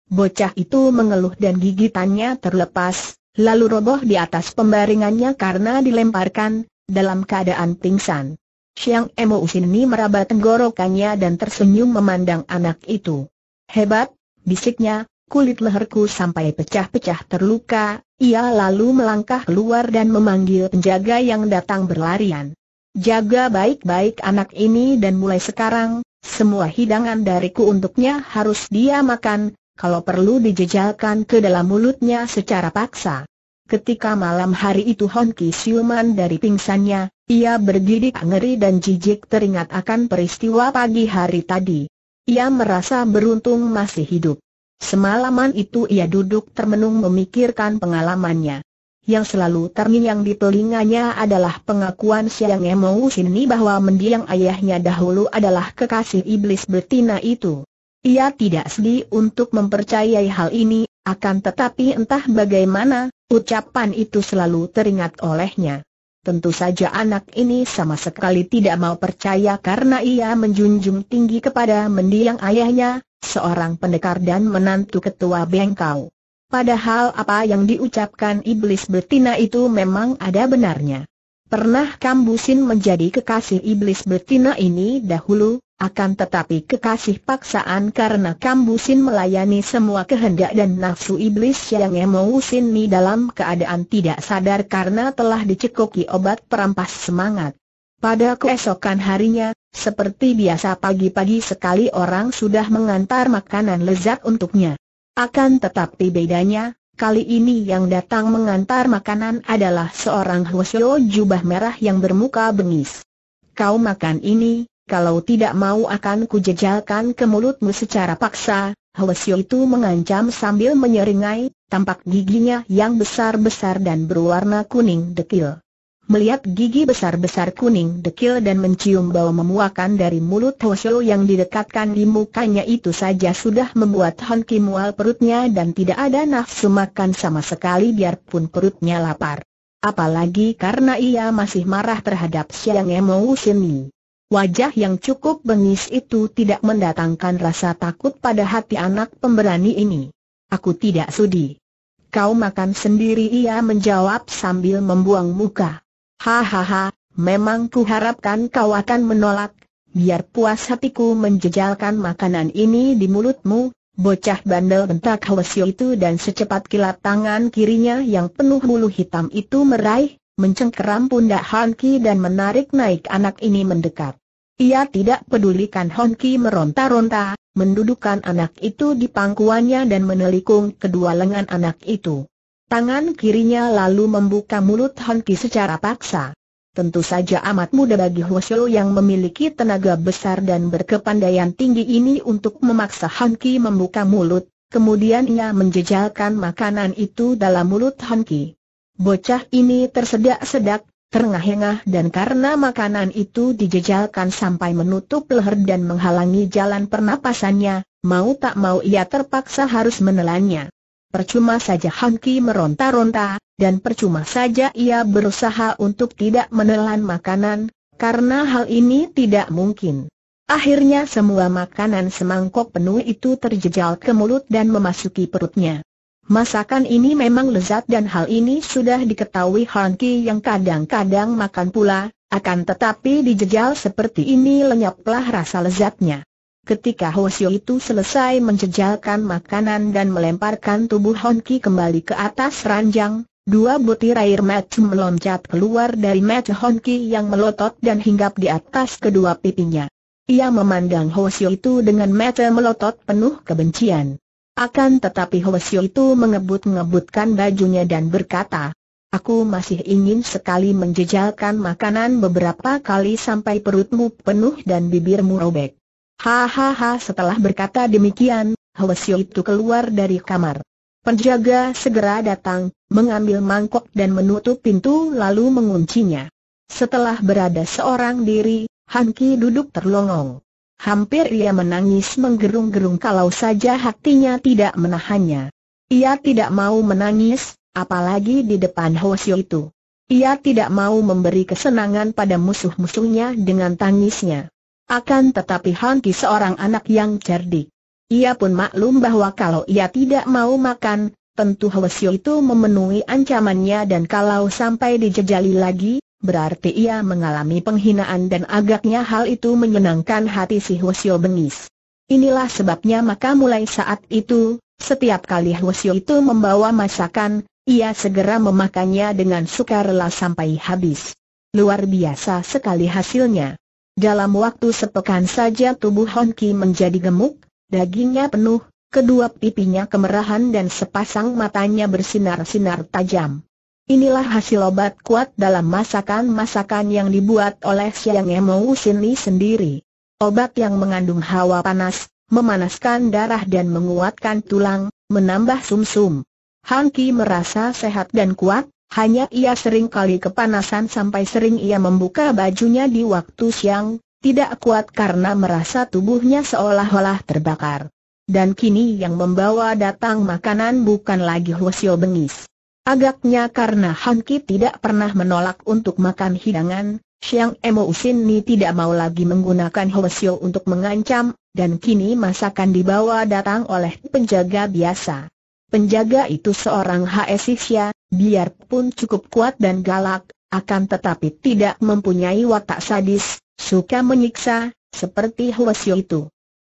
Bocah itu mengeluh dan gigitannya terlepas, lalu roboh di atas pembaringannya karena dilemparkan, dalam keadaan pingsan. Siang Emo Usini meraba tenggorokannya dan tersenyum memandang anak itu. Hebat, bisiknya, kulit leherku sampai pecah-pecah terluka, ia lalu melangkah keluar dan memanggil penjaga yang datang berlarian. Jaga baik-baik anak ini dan mulai sekarang, semua hidangan dariku untuknya harus dia makan, kalau perlu dijejalkan ke dalam mulutnya secara paksa. Ketika malam hari itu Honki siuman dari pingsannya, ia bergidik ngeri dan jijik teringat akan peristiwa pagi hari tadi. Ia merasa beruntung masih hidup. Semalaman itu ia duduk termenung memikirkan pengalamannya. Yang selalu yang di telinganya adalah pengakuan Siang Emou ini bahwa mendiang ayahnya dahulu adalah kekasih iblis betina itu. Ia tidak sedih untuk mempercayai hal ini, akan tetapi entah bagaimana, ucapan itu selalu teringat olehnya. Tentu saja anak ini sama sekali tidak mau percaya karena ia menjunjung tinggi kepada mendiang ayahnya, seorang pendekar dan menantu ketua bengkau. Padahal apa yang diucapkan iblis betina itu memang ada benarnya. Pernah Kambusin menjadi kekasih iblis betina ini dahulu, akan tetapi kekasih paksaan karena Kambusin melayani semua kehendak dan nafsu iblis yang emosin ni dalam keadaan tidak sadar karena telah dicekoki obat perampas semangat. Pada keesokan harinya, seperti biasa pagi-pagi sekali orang sudah mengantar makanan lezat untuknya. Akan tetapi bedanya, kali ini yang datang mengantar makanan adalah seorang Hwasyo jubah merah yang bermuka bengis. Kau makan ini, kalau tidak mau akan kujejalkan ke mulutmu secara paksa, Hwasyo itu mengancam sambil menyeringai, tampak giginya yang besar-besar dan berwarna kuning dekil melihat gigi besar-besar kuning dekil dan mencium bau memuakan dari mulut Hoshio yang didekatkan di mukanya itu saja sudah membuat Han mual perutnya dan tidak ada nafsu makan sama sekali biarpun perutnya lapar. Apalagi karena ia masih marah terhadap Siang yang Sini. Wajah yang cukup bengis itu tidak mendatangkan rasa takut pada hati anak pemberani ini. Aku tidak sudi. Kau makan sendiri ia menjawab sambil membuang muka. Hahaha, memang kuharapkan kau akan menolak, biar puas hatiku menjejalkan makanan ini di mulutmu, bocah bandel bentak Hwasyo itu dan secepat kilat tangan kirinya yang penuh bulu hitam itu meraih, mencengkeram pundak Honki dan menarik naik anak ini mendekat. Ia tidak pedulikan Honki meronta-ronta, mendudukan anak itu di pangkuannya dan menelikung kedua lengan anak itu. Tangan kirinya lalu membuka mulut Han secara paksa. Tentu saja amat mudah bagi Hwasyo yang memiliki tenaga besar dan berkepandaian tinggi ini untuk memaksa Han membuka mulut, kemudian ia menjejalkan makanan itu dalam mulut Han Bocah ini tersedak-sedak, terengah-engah dan karena makanan itu dijejalkan sampai menutup leher dan menghalangi jalan pernapasannya, mau tak mau ia terpaksa harus menelannya. Percuma saja Hunky meronta-ronta, dan percuma saja ia berusaha untuk tidak menelan makanan, karena hal ini tidak mungkin. Akhirnya semua makanan semangkok penuh itu terjejal ke mulut dan memasuki perutnya. Masakan ini memang lezat dan hal ini sudah diketahui Hunky yang kadang-kadang makan pula, akan tetapi dijejal seperti ini lenyaplah rasa lezatnya. Ketika Sio itu selesai menjejalkan makanan dan melemparkan tubuh Honki kembali ke atas ranjang, dua butir air mata meloncat keluar dari mata Honki yang melotot dan hinggap di atas kedua pipinya. Ia memandang Sio itu dengan mata melotot penuh kebencian. Akan tetapi Sio itu mengebut-ngebutkan bajunya dan berkata, Aku masih ingin sekali menjejalkan makanan beberapa kali sampai perutmu penuh dan bibirmu robek. Hahaha setelah berkata demikian, Hwesio itu keluar dari kamar. Penjaga segera datang, mengambil mangkok dan menutup pintu lalu menguncinya. Setelah berada seorang diri, Han Ki duduk terlongong. Hampir ia menangis menggerung-gerung kalau saja hatinya tidak menahannya. Ia tidak mau menangis, apalagi di depan Hwesio itu. Ia tidak mau memberi kesenangan pada musuh-musuhnya dengan tangisnya. Akan tetapi Hanki seorang anak yang cerdik. Ia pun maklum bahwa kalau ia tidak mau makan, tentu Hwasyo itu memenuhi ancamannya dan kalau sampai dijejali lagi, berarti ia mengalami penghinaan dan agaknya hal itu menyenangkan hati si Hwasyo bengis. Inilah sebabnya maka mulai saat itu, setiap kali Hwasyo itu membawa masakan, ia segera memakannya dengan suka rela sampai habis. Luar biasa sekali hasilnya. Dalam waktu sepekan saja tubuh Ki menjadi gemuk, dagingnya penuh, kedua pipinya kemerahan dan sepasang matanya bersinar-sinar tajam. Inilah hasil obat kuat dalam masakan-masakan yang dibuat oleh Siang Emo Sini sendiri. Obat yang mengandung hawa panas, memanaskan darah dan menguatkan tulang, menambah sumsum. -sum. -sum. Ki merasa sehat dan kuat, hanya ia sering kali kepanasan sampai sering ia membuka bajunya di waktu siang, tidak kuat karena merasa tubuhnya seolah-olah terbakar. Dan kini yang membawa datang makanan bukan lagi Hwasyo Bengis. Agaknya karena Han Ki tidak pernah menolak untuk makan hidangan, Siang Emo ini tidak mau lagi menggunakan Hwasyo untuk mengancam, dan kini masakan dibawa datang oleh penjaga biasa. Penjaga itu seorang HSI biarpun cukup kuat dan galak, akan tetapi tidak mempunyai watak sadis, suka menyiksa, seperti Huasyo itu.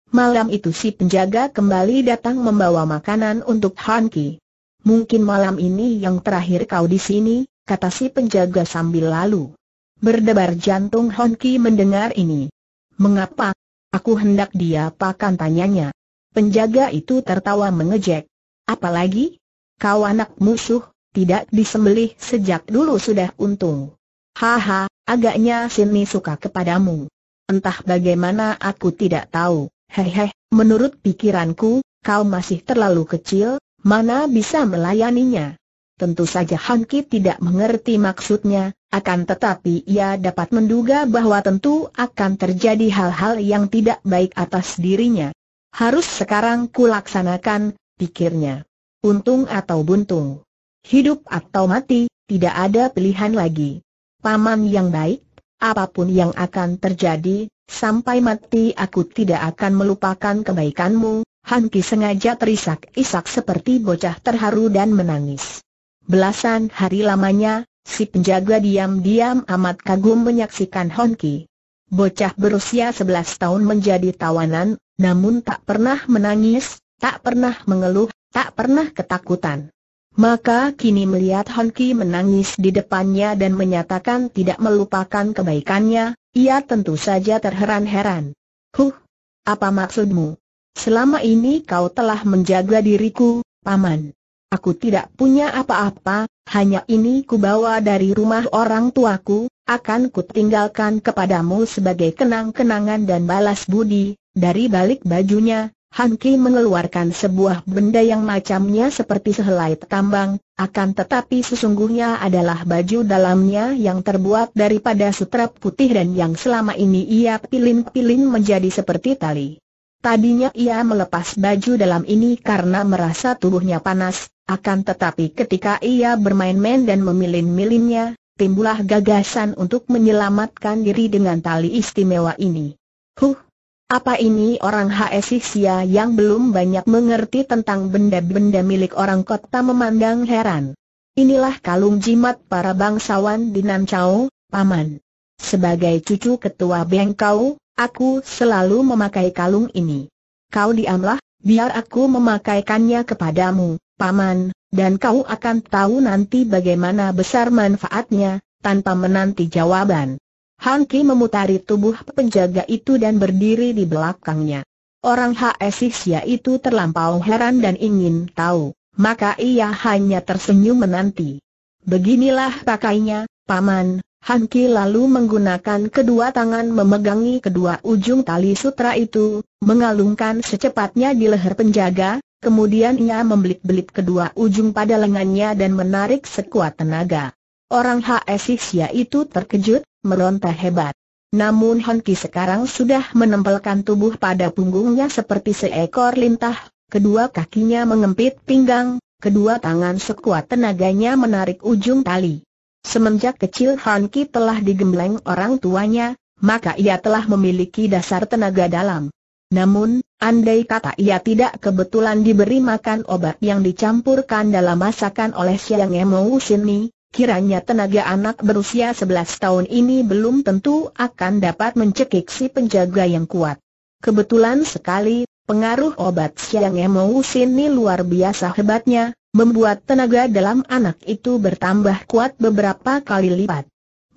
Malam itu si penjaga kembali datang membawa makanan untuk Han Ki. Mungkin malam ini yang terakhir kau di sini, kata si penjaga sambil lalu. Berdebar jantung Han Ki mendengar ini. Mengapa? Aku hendak dia pakan tanyanya. Penjaga itu tertawa mengejek. Apalagi? Kau anak musuh, tidak disembelih sejak dulu sudah untung. Haha, agaknya sini suka kepadamu. Entah bagaimana aku tidak tahu, hehe, menurut pikiranku, kau masih terlalu kecil, mana bisa melayaninya. Tentu saja Hanki tidak mengerti maksudnya, akan tetapi ia dapat menduga bahwa tentu akan terjadi hal-hal yang tidak baik atas dirinya. Harus sekarang kulaksanakan, pikirnya. Untung atau buntung. Hidup atau mati, tidak ada pilihan lagi. Paman yang baik, apapun yang akan terjadi, sampai mati aku tidak akan melupakan kebaikanmu. Hanki sengaja terisak-isak seperti bocah terharu dan menangis. Belasan hari lamanya, si penjaga diam-diam amat kagum menyaksikan Honki. Bocah berusia 11 tahun menjadi tawanan, namun tak pernah menangis, tak pernah mengeluh, tak pernah ketakutan. Maka kini melihat Honki menangis di depannya dan menyatakan tidak melupakan kebaikannya, ia tentu saja terheran-heran. Huh, apa maksudmu? Selama ini kau telah menjaga diriku, paman. Aku tidak punya apa-apa, hanya ini kubawa dari rumah orang tuaku, akan kutinggalkan kepadamu sebagai kenang-kenangan dan balas budi, dari balik bajunya, Han Ki mengeluarkan sebuah benda yang macamnya seperti sehelai tambang, akan tetapi sesungguhnya adalah baju dalamnya yang terbuat daripada sutra putih dan yang selama ini ia pilin-pilin menjadi seperti tali. Tadinya ia melepas baju dalam ini karena merasa tubuhnya panas, akan tetapi ketika ia bermain-main dan memilin-milinnya, timbulah gagasan untuk menyelamatkan diri dengan tali istimewa ini. Huh, apa ini orang Hsia yang belum banyak mengerti tentang benda-benda milik orang kota memandang heran. Inilah kalung jimat para bangsawan di Nancau, Paman. Sebagai cucu ketua Bengkau, aku selalu memakai kalung ini. Kau diamlah, biar aku memakaikannya kepadamu, Paman, dan kau akan tahu nanti bagaimana besar manfaatnya, tanpa menanti jawaban. Han Ki memutari tubuh penjaga itu dan berdiri di belakangnya. Orang Hsia itu terlampau heran dan ingin tahu, maka ia hanya tersenyum menanti. Beginilah pakainya, Paman, Han Ki lalu menggunakan kedua tangan memegangi kedua ujung tali sutra itu, mengalungkan secepatnya di leher penjaga, kemudian ia membelit-belit kedua ujung pada lengannya dan menarik sekuat tenaga. Orang HSIS itu terkejut, meronta hebat. Namun Honki sekarang sudah menempelkan tubuh pada punggungnya seperti seekor lintah, kedua kakinya mengempit pinggang, kedua tangan sekuat tenaganya menarik ujung tali. Semenjak kecil Honki telah digembleng orang tuanya, maka ia telah memiliki dasar tenaga dalam. Namun, andai kata ia tidak kebetulan diberi makan obat yang dicampurkan dalam masakan oleh Siang Emo Sini, Kiranya tenaga anak berusia 11 tahun ini belum tentu akan dapat mencekik si penjaga yang kuat. Kebetulan sekali, pengaruh obat Siang emosin ini luar biasa hebatnya, membuat tenaga dalam anak itu bertambah kuat beberapa kali lipat.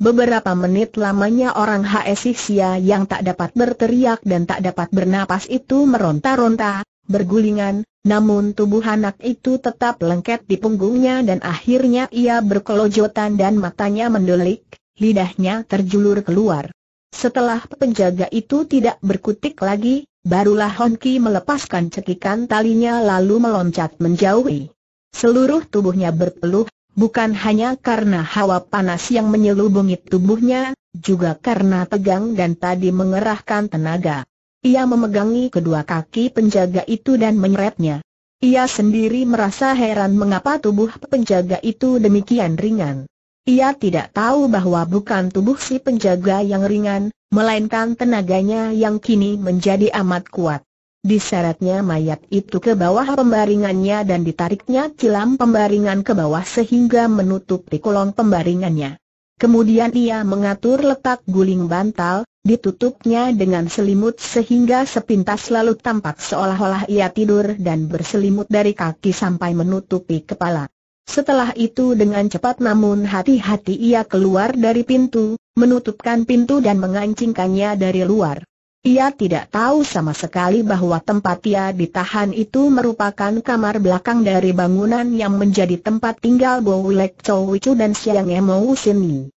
Beberapa menit lamanya orang HSI Sia yang tak dapat berteriak dan tak dapat bernapas itu meronta-ronta, bergulingan, namun tubuh anak itu tetap lengket di punggungnya dan akhirnya ia berkelojotan dan matanya mendelik, lidahnya terjulur keluar. Setelah penjaga itu tidak berkutik lagi, barulah Honki melepaskan cekikan talinya lalu meloncat menjauhi. Seluruh tubuhnya berpeluh, bukan hanya karena hawa panas yang menyelubungi tubuhnya, juga karena tegang dan tadi mengerahkan tenaga. Ia memegangi kedua kaki penjaga itu dan menyeretnya. Ia sendiri merasa heran mengapa tubuh penjaga itu demikian ringan. Ia tidak tahu bahwa bukan tubuh si penjaga yang ringan, melainkan tenaganya yang kini menjadi amat kuat. Diseretnya mayat itu ke bawah pembaringannya dan ditariknya cilam pembaringan ke bawah sehingga menutup di kolong pembaringannya. Kemudian ia mengatur letak guling bantal, ditutupnya dengan selimut sehingga sepintas lalu tampak seolah-olah ia tidur dan berselimut dari kaki sampai menutupi kepala. Setelah itu dengan cepat namun hati-hati ia keluar dari pintu, menutupkan pintu dan mengancingkannya dari luar. Ia tidak tahu sama sekali bahwa tempat ia ditahan itu merupakan kamar belakang dari bangunan yang menjadi tempat tinggal Bo Lek Chow dan Siang Emo Sini.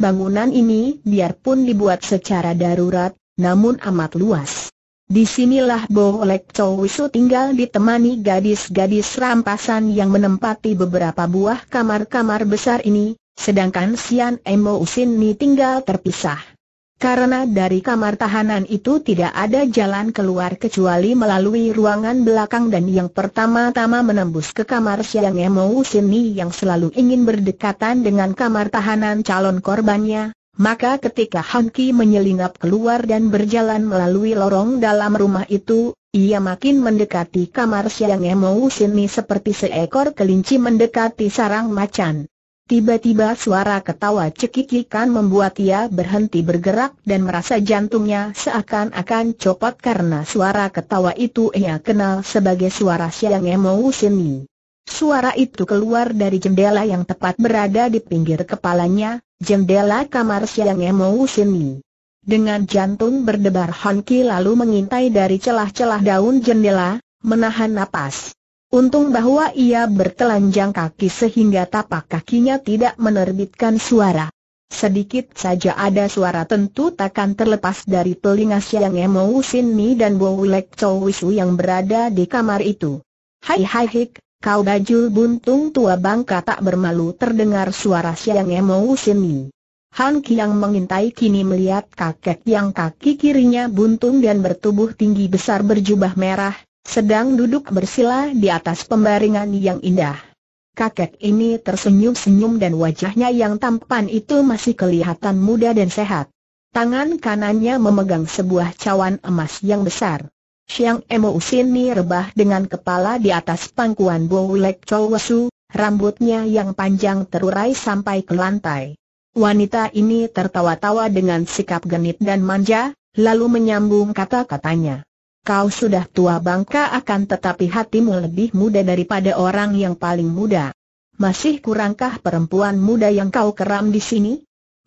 Bangunan ini biarpun dibuat secara darurat, namun amat luas. Disinilah Bo Lek Chow Wisu tinggal ditemani gadis-gadis rampasan yang menempati beberapa buah kamar-kamar besar ini, sedangkan Sian Emo Usin Ni tinggal terpisah. Karena dari kamar tahanan itu tidak ada jalan keluar kecuali melalui ruangan belakang dan yang pertama-tama menembus ke kamar Siang Emo Sini yang selalu ingin berdekatan dengan kamar tahanan calon korbannya, maka ketika Ki menyelinap keluar dan berjalan melalui lorong dalam rumah itu, ia makin mendekati kamar Siang Emo Sini seperti seekor kelinci mendekati sarang macan. Tiba-tiba suara ketawa cekikikan membuat ia berhenti bergerak dan merasa jantungnya seakan-akan copot karena suara ketawa itu ia kenal sebagai suara Siang emosi seni. Suara itu keluar dari jendela yang tepat berada di pinggir kepalanya, jendela kamar Siang emosi seni. Dengan jantung berdebar Honki lalu mengintai dari celah-celah daun jendela, menahan napas. Untung bahwa ia bertelanjang kaki sehingga tapak kakinya tidak menerbitkan suara. Sedikit saja ada suara tentu takkan terlepas dari telinga Siang Sin mi dan Chow Wisu yang berada di kamar itu. Hai hai hik, kau bajul buntung tua bangka tak bermalu terdengar suara Siang Sin mi. Han yang mengintai kini melihat kakek yang kaki kirinya buntung dan bertubuh tinggi besar berjubah merah, sedang duduk bersila di atas pembaringan yang indah. Kakek ini tersenyum-senyum dan wajahnya yang tampan itu masih kelihatan muda dan sehat. Tangan kanannya memegang sebuah cawan emas yang besar. Siang Emo Usini rebah dengan kepala di atas pangkuan Bowlek Chowesu, rambutnya yang panjang terurai sampai ke lantai. Wanita ini tertawa-tawa dengan sikap genit dan manja, lalu menyambung kata-katanya kau sudah tua bangka akan tetapi hatimu lebih muda daripada orang yang paling muda. Masih kurangkah perempuan muda yang kau keram di sini?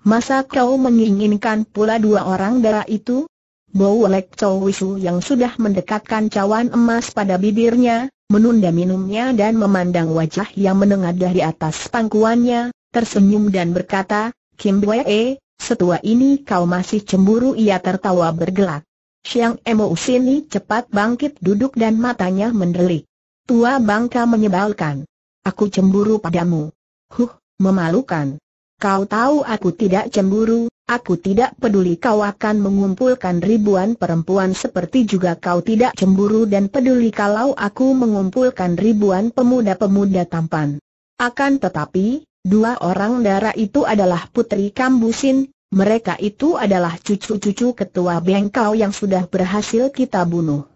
Masa kau menginginkan pula dua orang darah itu? Bowlek Chow Wisu yang sudah mendekatkan cawan emas pada bibirnya, menunda minumnya dan memandang wajah yang menengadah di atas pangkuannya, tersenyum dan berkata, Kim Wee, setua ini kau masih cemburu ia tertawa bergelak. Siang Emo Usini cepat bangkit duduk dan matanya mendelik. Tua bangka menyebalkan. Aku cemburu padamu. Huh, memalukan. Kau tahu aku tidak cemburu, aku tidak peduli kau akan mengumpulkan ribuan perempuan seperti juga kau tidak cemburu dan peduli kalau aku mengumpulkan ribuan pemuda-pemuda tampan. Akan tetapi, dua orang darah itu adalah putri Kambusin, mereka itu adalah cucu-cucu ketua bengkau yang sudah berhasil kita bunuh.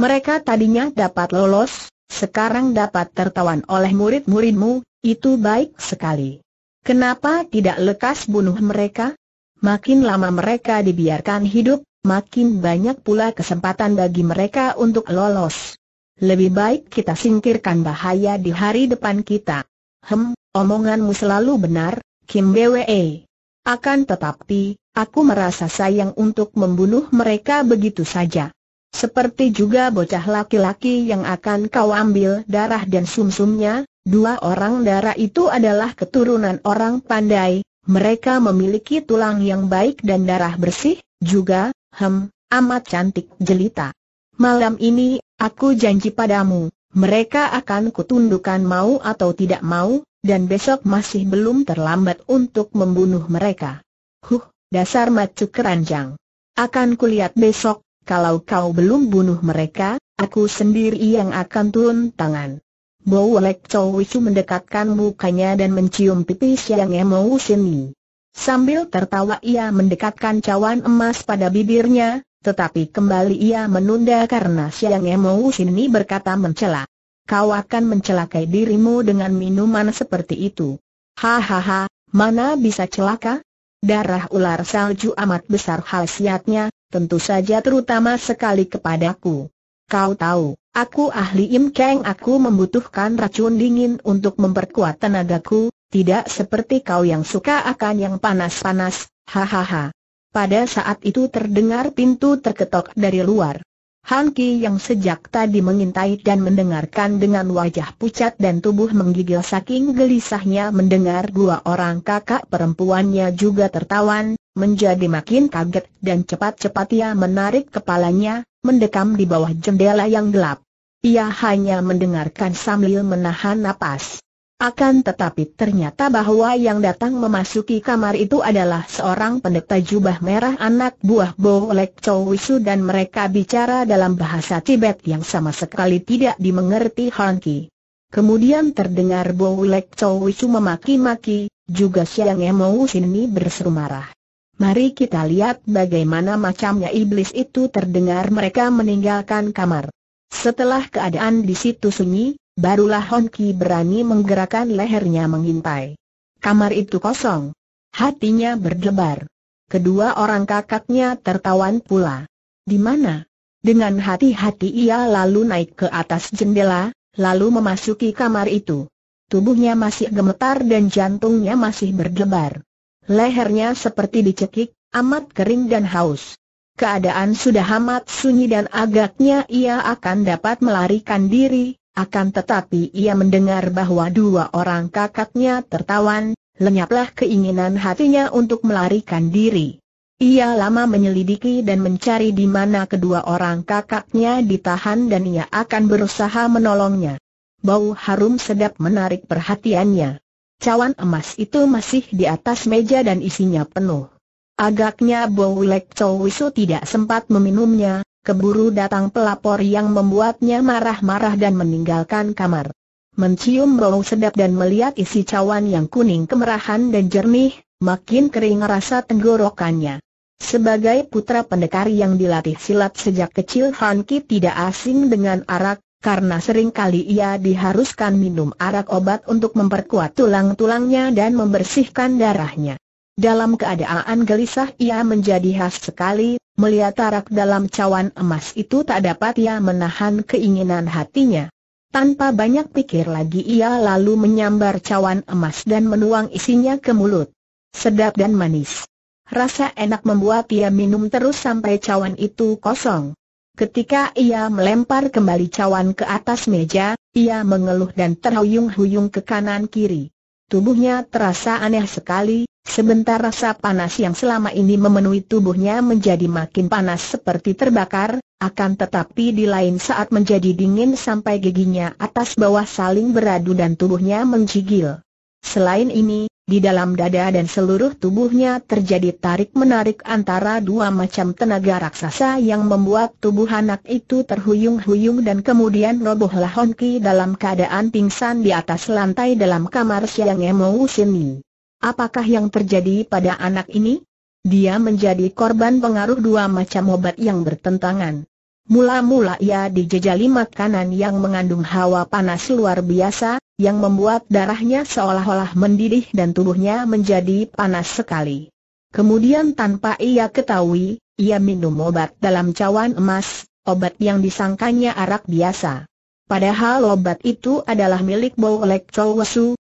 Mereka tadinya dapat lolos, sekarang dapat tertawan oleh murid-muridmu, itu baik sekali. Kenapa tidak lekas bunuh mereka? Makin lama mereka dibiarkan hidup, makin banyak pula kesempatan bagi mereka untuk lolos. Lebih baik kita singkirkan bahaya di hari depan kita. Hem, omonganmu selalu benar, Kim Bwe. Akan tetapi, aku merasa sayang untuk membunuh mereka begitu saja. Seperti juga bocah laki-laki yang akan kau ambil darah dan sumsumnya, dua orang darah itu adalah keturunan orang pandai, mereka memiliki tulang yang baik dan darah bersih, juga, hem, amat cantik jelita. Malam ini, aku janji padamu, mereka akan kutundukan mau atau tidak mau, dan besok masih belum terlambat untuk membunuh mereka. Huh, dasar macu keranjang. Akan kulihat besok, kalau kau belum bunuh mereka, aku sendiri yang akan turun tangan. Bo Lek Chow Wisu mendekatkan mukanya dan mencium pipi Siang Emo Sini. Sambil tertawa ia mendekatkan cawan emas pada bibirnya, tetapi kembali ia menunda karena Siang Emo Sini berkata mencela kau akan mencelakai dirimu dengan minuman seperti itu. Hahaha, mana bisa celaka? Darah ular salju amat besar khasiatnya, tentu saja terutama sekali kepadaku. Kau tahu, aku ahli Im Kang aku membutuhkan racun dingin untuk memperkuat tenagaku, tidak seperti kau yang suka akan yang panas-panas, hahaha. Pada saat itu terdengar pintu terketok dari luar. Han Ki yang sejak tadi mengintai dan mendengarkan dengan wajah pucat dan tubuh menggigil saking gelisahnya mendengar dua orang kakak perempuannya juga tertawan, menjadi makin kaget dan cepat-cepat ia menarik kepalanya, mendekam di bawah jendela yang gelap. Ia hanya mendengarkan sambil menahan napas. Akan tetapi ternyata bahwa yang datang memasuki kamar itu adalah seorang pendeta jubah merah anak buah Bo Lek Chow Wisu dan mereka bicara dalam bahasa Tibet yang sama sekali tidak dimengerti Ki. Kemudian terdengar Bo Lek Chow Wisu memaki-maki, juga Siang Emo Sini berseru marah. Mari kita lihat bagaimana macamnya iblis itu terdengar mereka meninggalkan kamar. Setelah keadaan di situ sunyi, Barulah Honki berani menggerakkan lehernya mengintai. Kamar itu kosong. Hatinya berdebar. Kedua orang kakaknya tertawan pula. Di mana? Dengan hati-hati ia lalu naik ke atas jendela, lalu memasuki kamar itu. Tubuhnya masih gemetar dan jantungnya masih berdebar. Lehernya seperti dicekik, amat kering dan haus. Keadaan sudah amat sunyi dan agaknya ia akan dapat melarikan diri, akan tetapi ia mendengar bahwa dua orang kakaknya tertawan, lenyaplah keinginan hatinya untuk melarikan diri. Ia lama menyelidiki dan mencari di mana kedua orang kakaknya ditahan dan ia akan berusaha menolongnya. Bau harum sedap menarik perhatiannya. Cawan emas itu masih di atas meja dan isinya penuh. Agaknya Bowlek Chowisu tidak sempat meminumnya, keburu datang pelapor yang membuatnya marah-marah dan meninggalkan kamar. Mencium bau sedap dan melihat isi cawan yang kuning kemerahan dan jernih, makin kering rasa tenggorokannya. Sebagai putra pendekar yang dilatih silat sejak kecil Han Ki tidak asing dengan arak, karena sering kali ia diharuskan minum arak obat untuk memperkuat tulang-tulangnya dan membersihkan darahnya. Dalam keadaan gelisah ia menjadi khas sekali, melihat tarak dalam cawan emas itu tak dapat ia menahan keinginan hatinya. Tanpa banyak pikir lagi ia lalu menyambar cawan emas dan menuang isinya ke mulut. Sedap dan manis. Rasa enak membuat ia minum terus sampai cawan itu kosong. Ketika ia melempar kembali cawan ke atas meja, ia mengeluh dan terhuyung-huyung ke kanan kiri. Tubuhnya terasa aneh sekali, Sebentar rasa panas yang selama ini memenuhi tubuhnya menjadi makin panas seperti terbakar, akan tetapi di lain saat menjadi dingin sampai giginya atas bawah saling beradu dan tubuhnya menjigil. Selain ini, di dalam dada dan seluruh tubuhnya terjadi tarik-menarik antara dua macam tenaga raksasa yang membuat tubuh anak itu terhuyung-huyung dan kemudian robohlah Honki dalam keadaan pingsan di atas lantai dalam kamar Siang Emo Sini. Apakah yang terjadi pada anak ini? Dia menjadi korban pengaruh dua macam obat yang bertentangan. Mula-mula ia dijejali makanan yang mengandung hawa panas luar biasa, yang membuat darahnya seolah-olah mendidih dan tubuhnya menjadi panas sekali. Kemudian tanpa ia ketahui, ia minum obat dalam cawan emas, obat yang disangkanya arak biasa. Padahal obat itu adalah milik Bolek Chow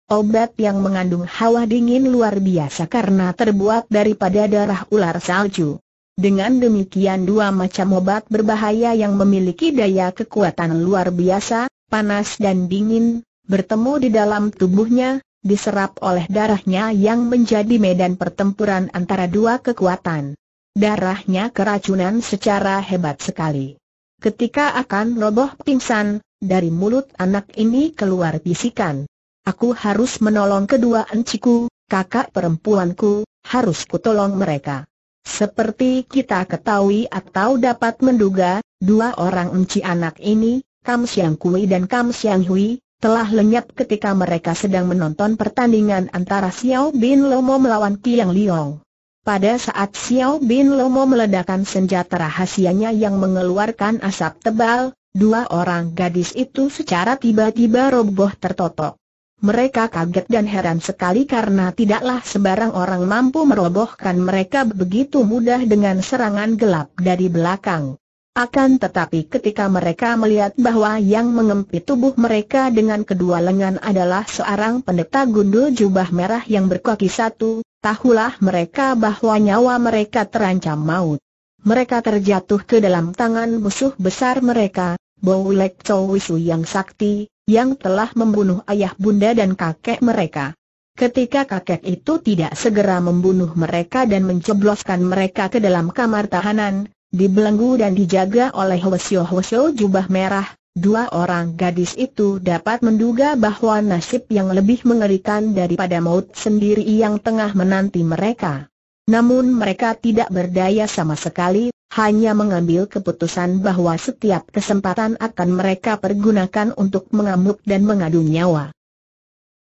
obat yang mengandung hawa dingin luar biasa karena terbuat daripada darah ular salju. Dengan demikian dua macam obat berbahaya yang memiliki daya kekuatan luar biasa, panas dan dingin, bertemu di dalam tubuhnya, diserap oleh darahnya yang menjadi medan pertempuran antara dua kekuatan. Darahnya keracunan secara hebat sekali. Ketika akan roboh pingsan, dari mulut anak ini keluar bisikan. Aku harus menolong kedua enciku, kakak perempuanku, harus kutolong mereka. Seperti kita ketahui atau dapat menduga, dua orang enci anak ini, Kam Siang Kui dan Kam Siang Hui, telah lenyap ketika mereka sedang menonton pertandingan antara Xiao Bin Lomo melawan Tiang Liong. Pada saat Xiao Bin Lomo meledakkan senjata rahasianya yang mengeluarkan asap tebal, Dua orang gadis itu secara tiba-tiba roboh tertotok. Mereka kaget dan heran sekali karena tidaklah sebarang orang mampu merobohkan mereka begitu mudah dengan serangan gelap dari belakang. Akan tetapi ketika mereka melihat bahwa yang mengempit tubuh mereka dengan kedua lengan adalah seorang pendeta gundul jubah merah yang berkaki satu, tahulah mereka bahwa nyawa mereka terancam maut. Mereka terjatuh ke dalam tangan musuh besar mereka, Boulek Chow Wisu yang sakti, yang telah membunuh ayah bunda dan kakek mereka. Ketika kakek itu tidak segera membunuh mereka dan menjebloskan mereka ke dalam kamar tahanan, dibelenggu dan dijaga oleh Hwasyo Hwasyo jubah merah, dua orang gadis itu dapat menduga bahwa nasib yang lebih mengerikan daripada maut sendiri yang tengah menanti mereka. Namun mereka tidak berdaya sama sekali, hanya mengambil keputusan bahwa setiap kesempatan akan mereka pergunakan untuk mengamuk dan mengadu nyawa.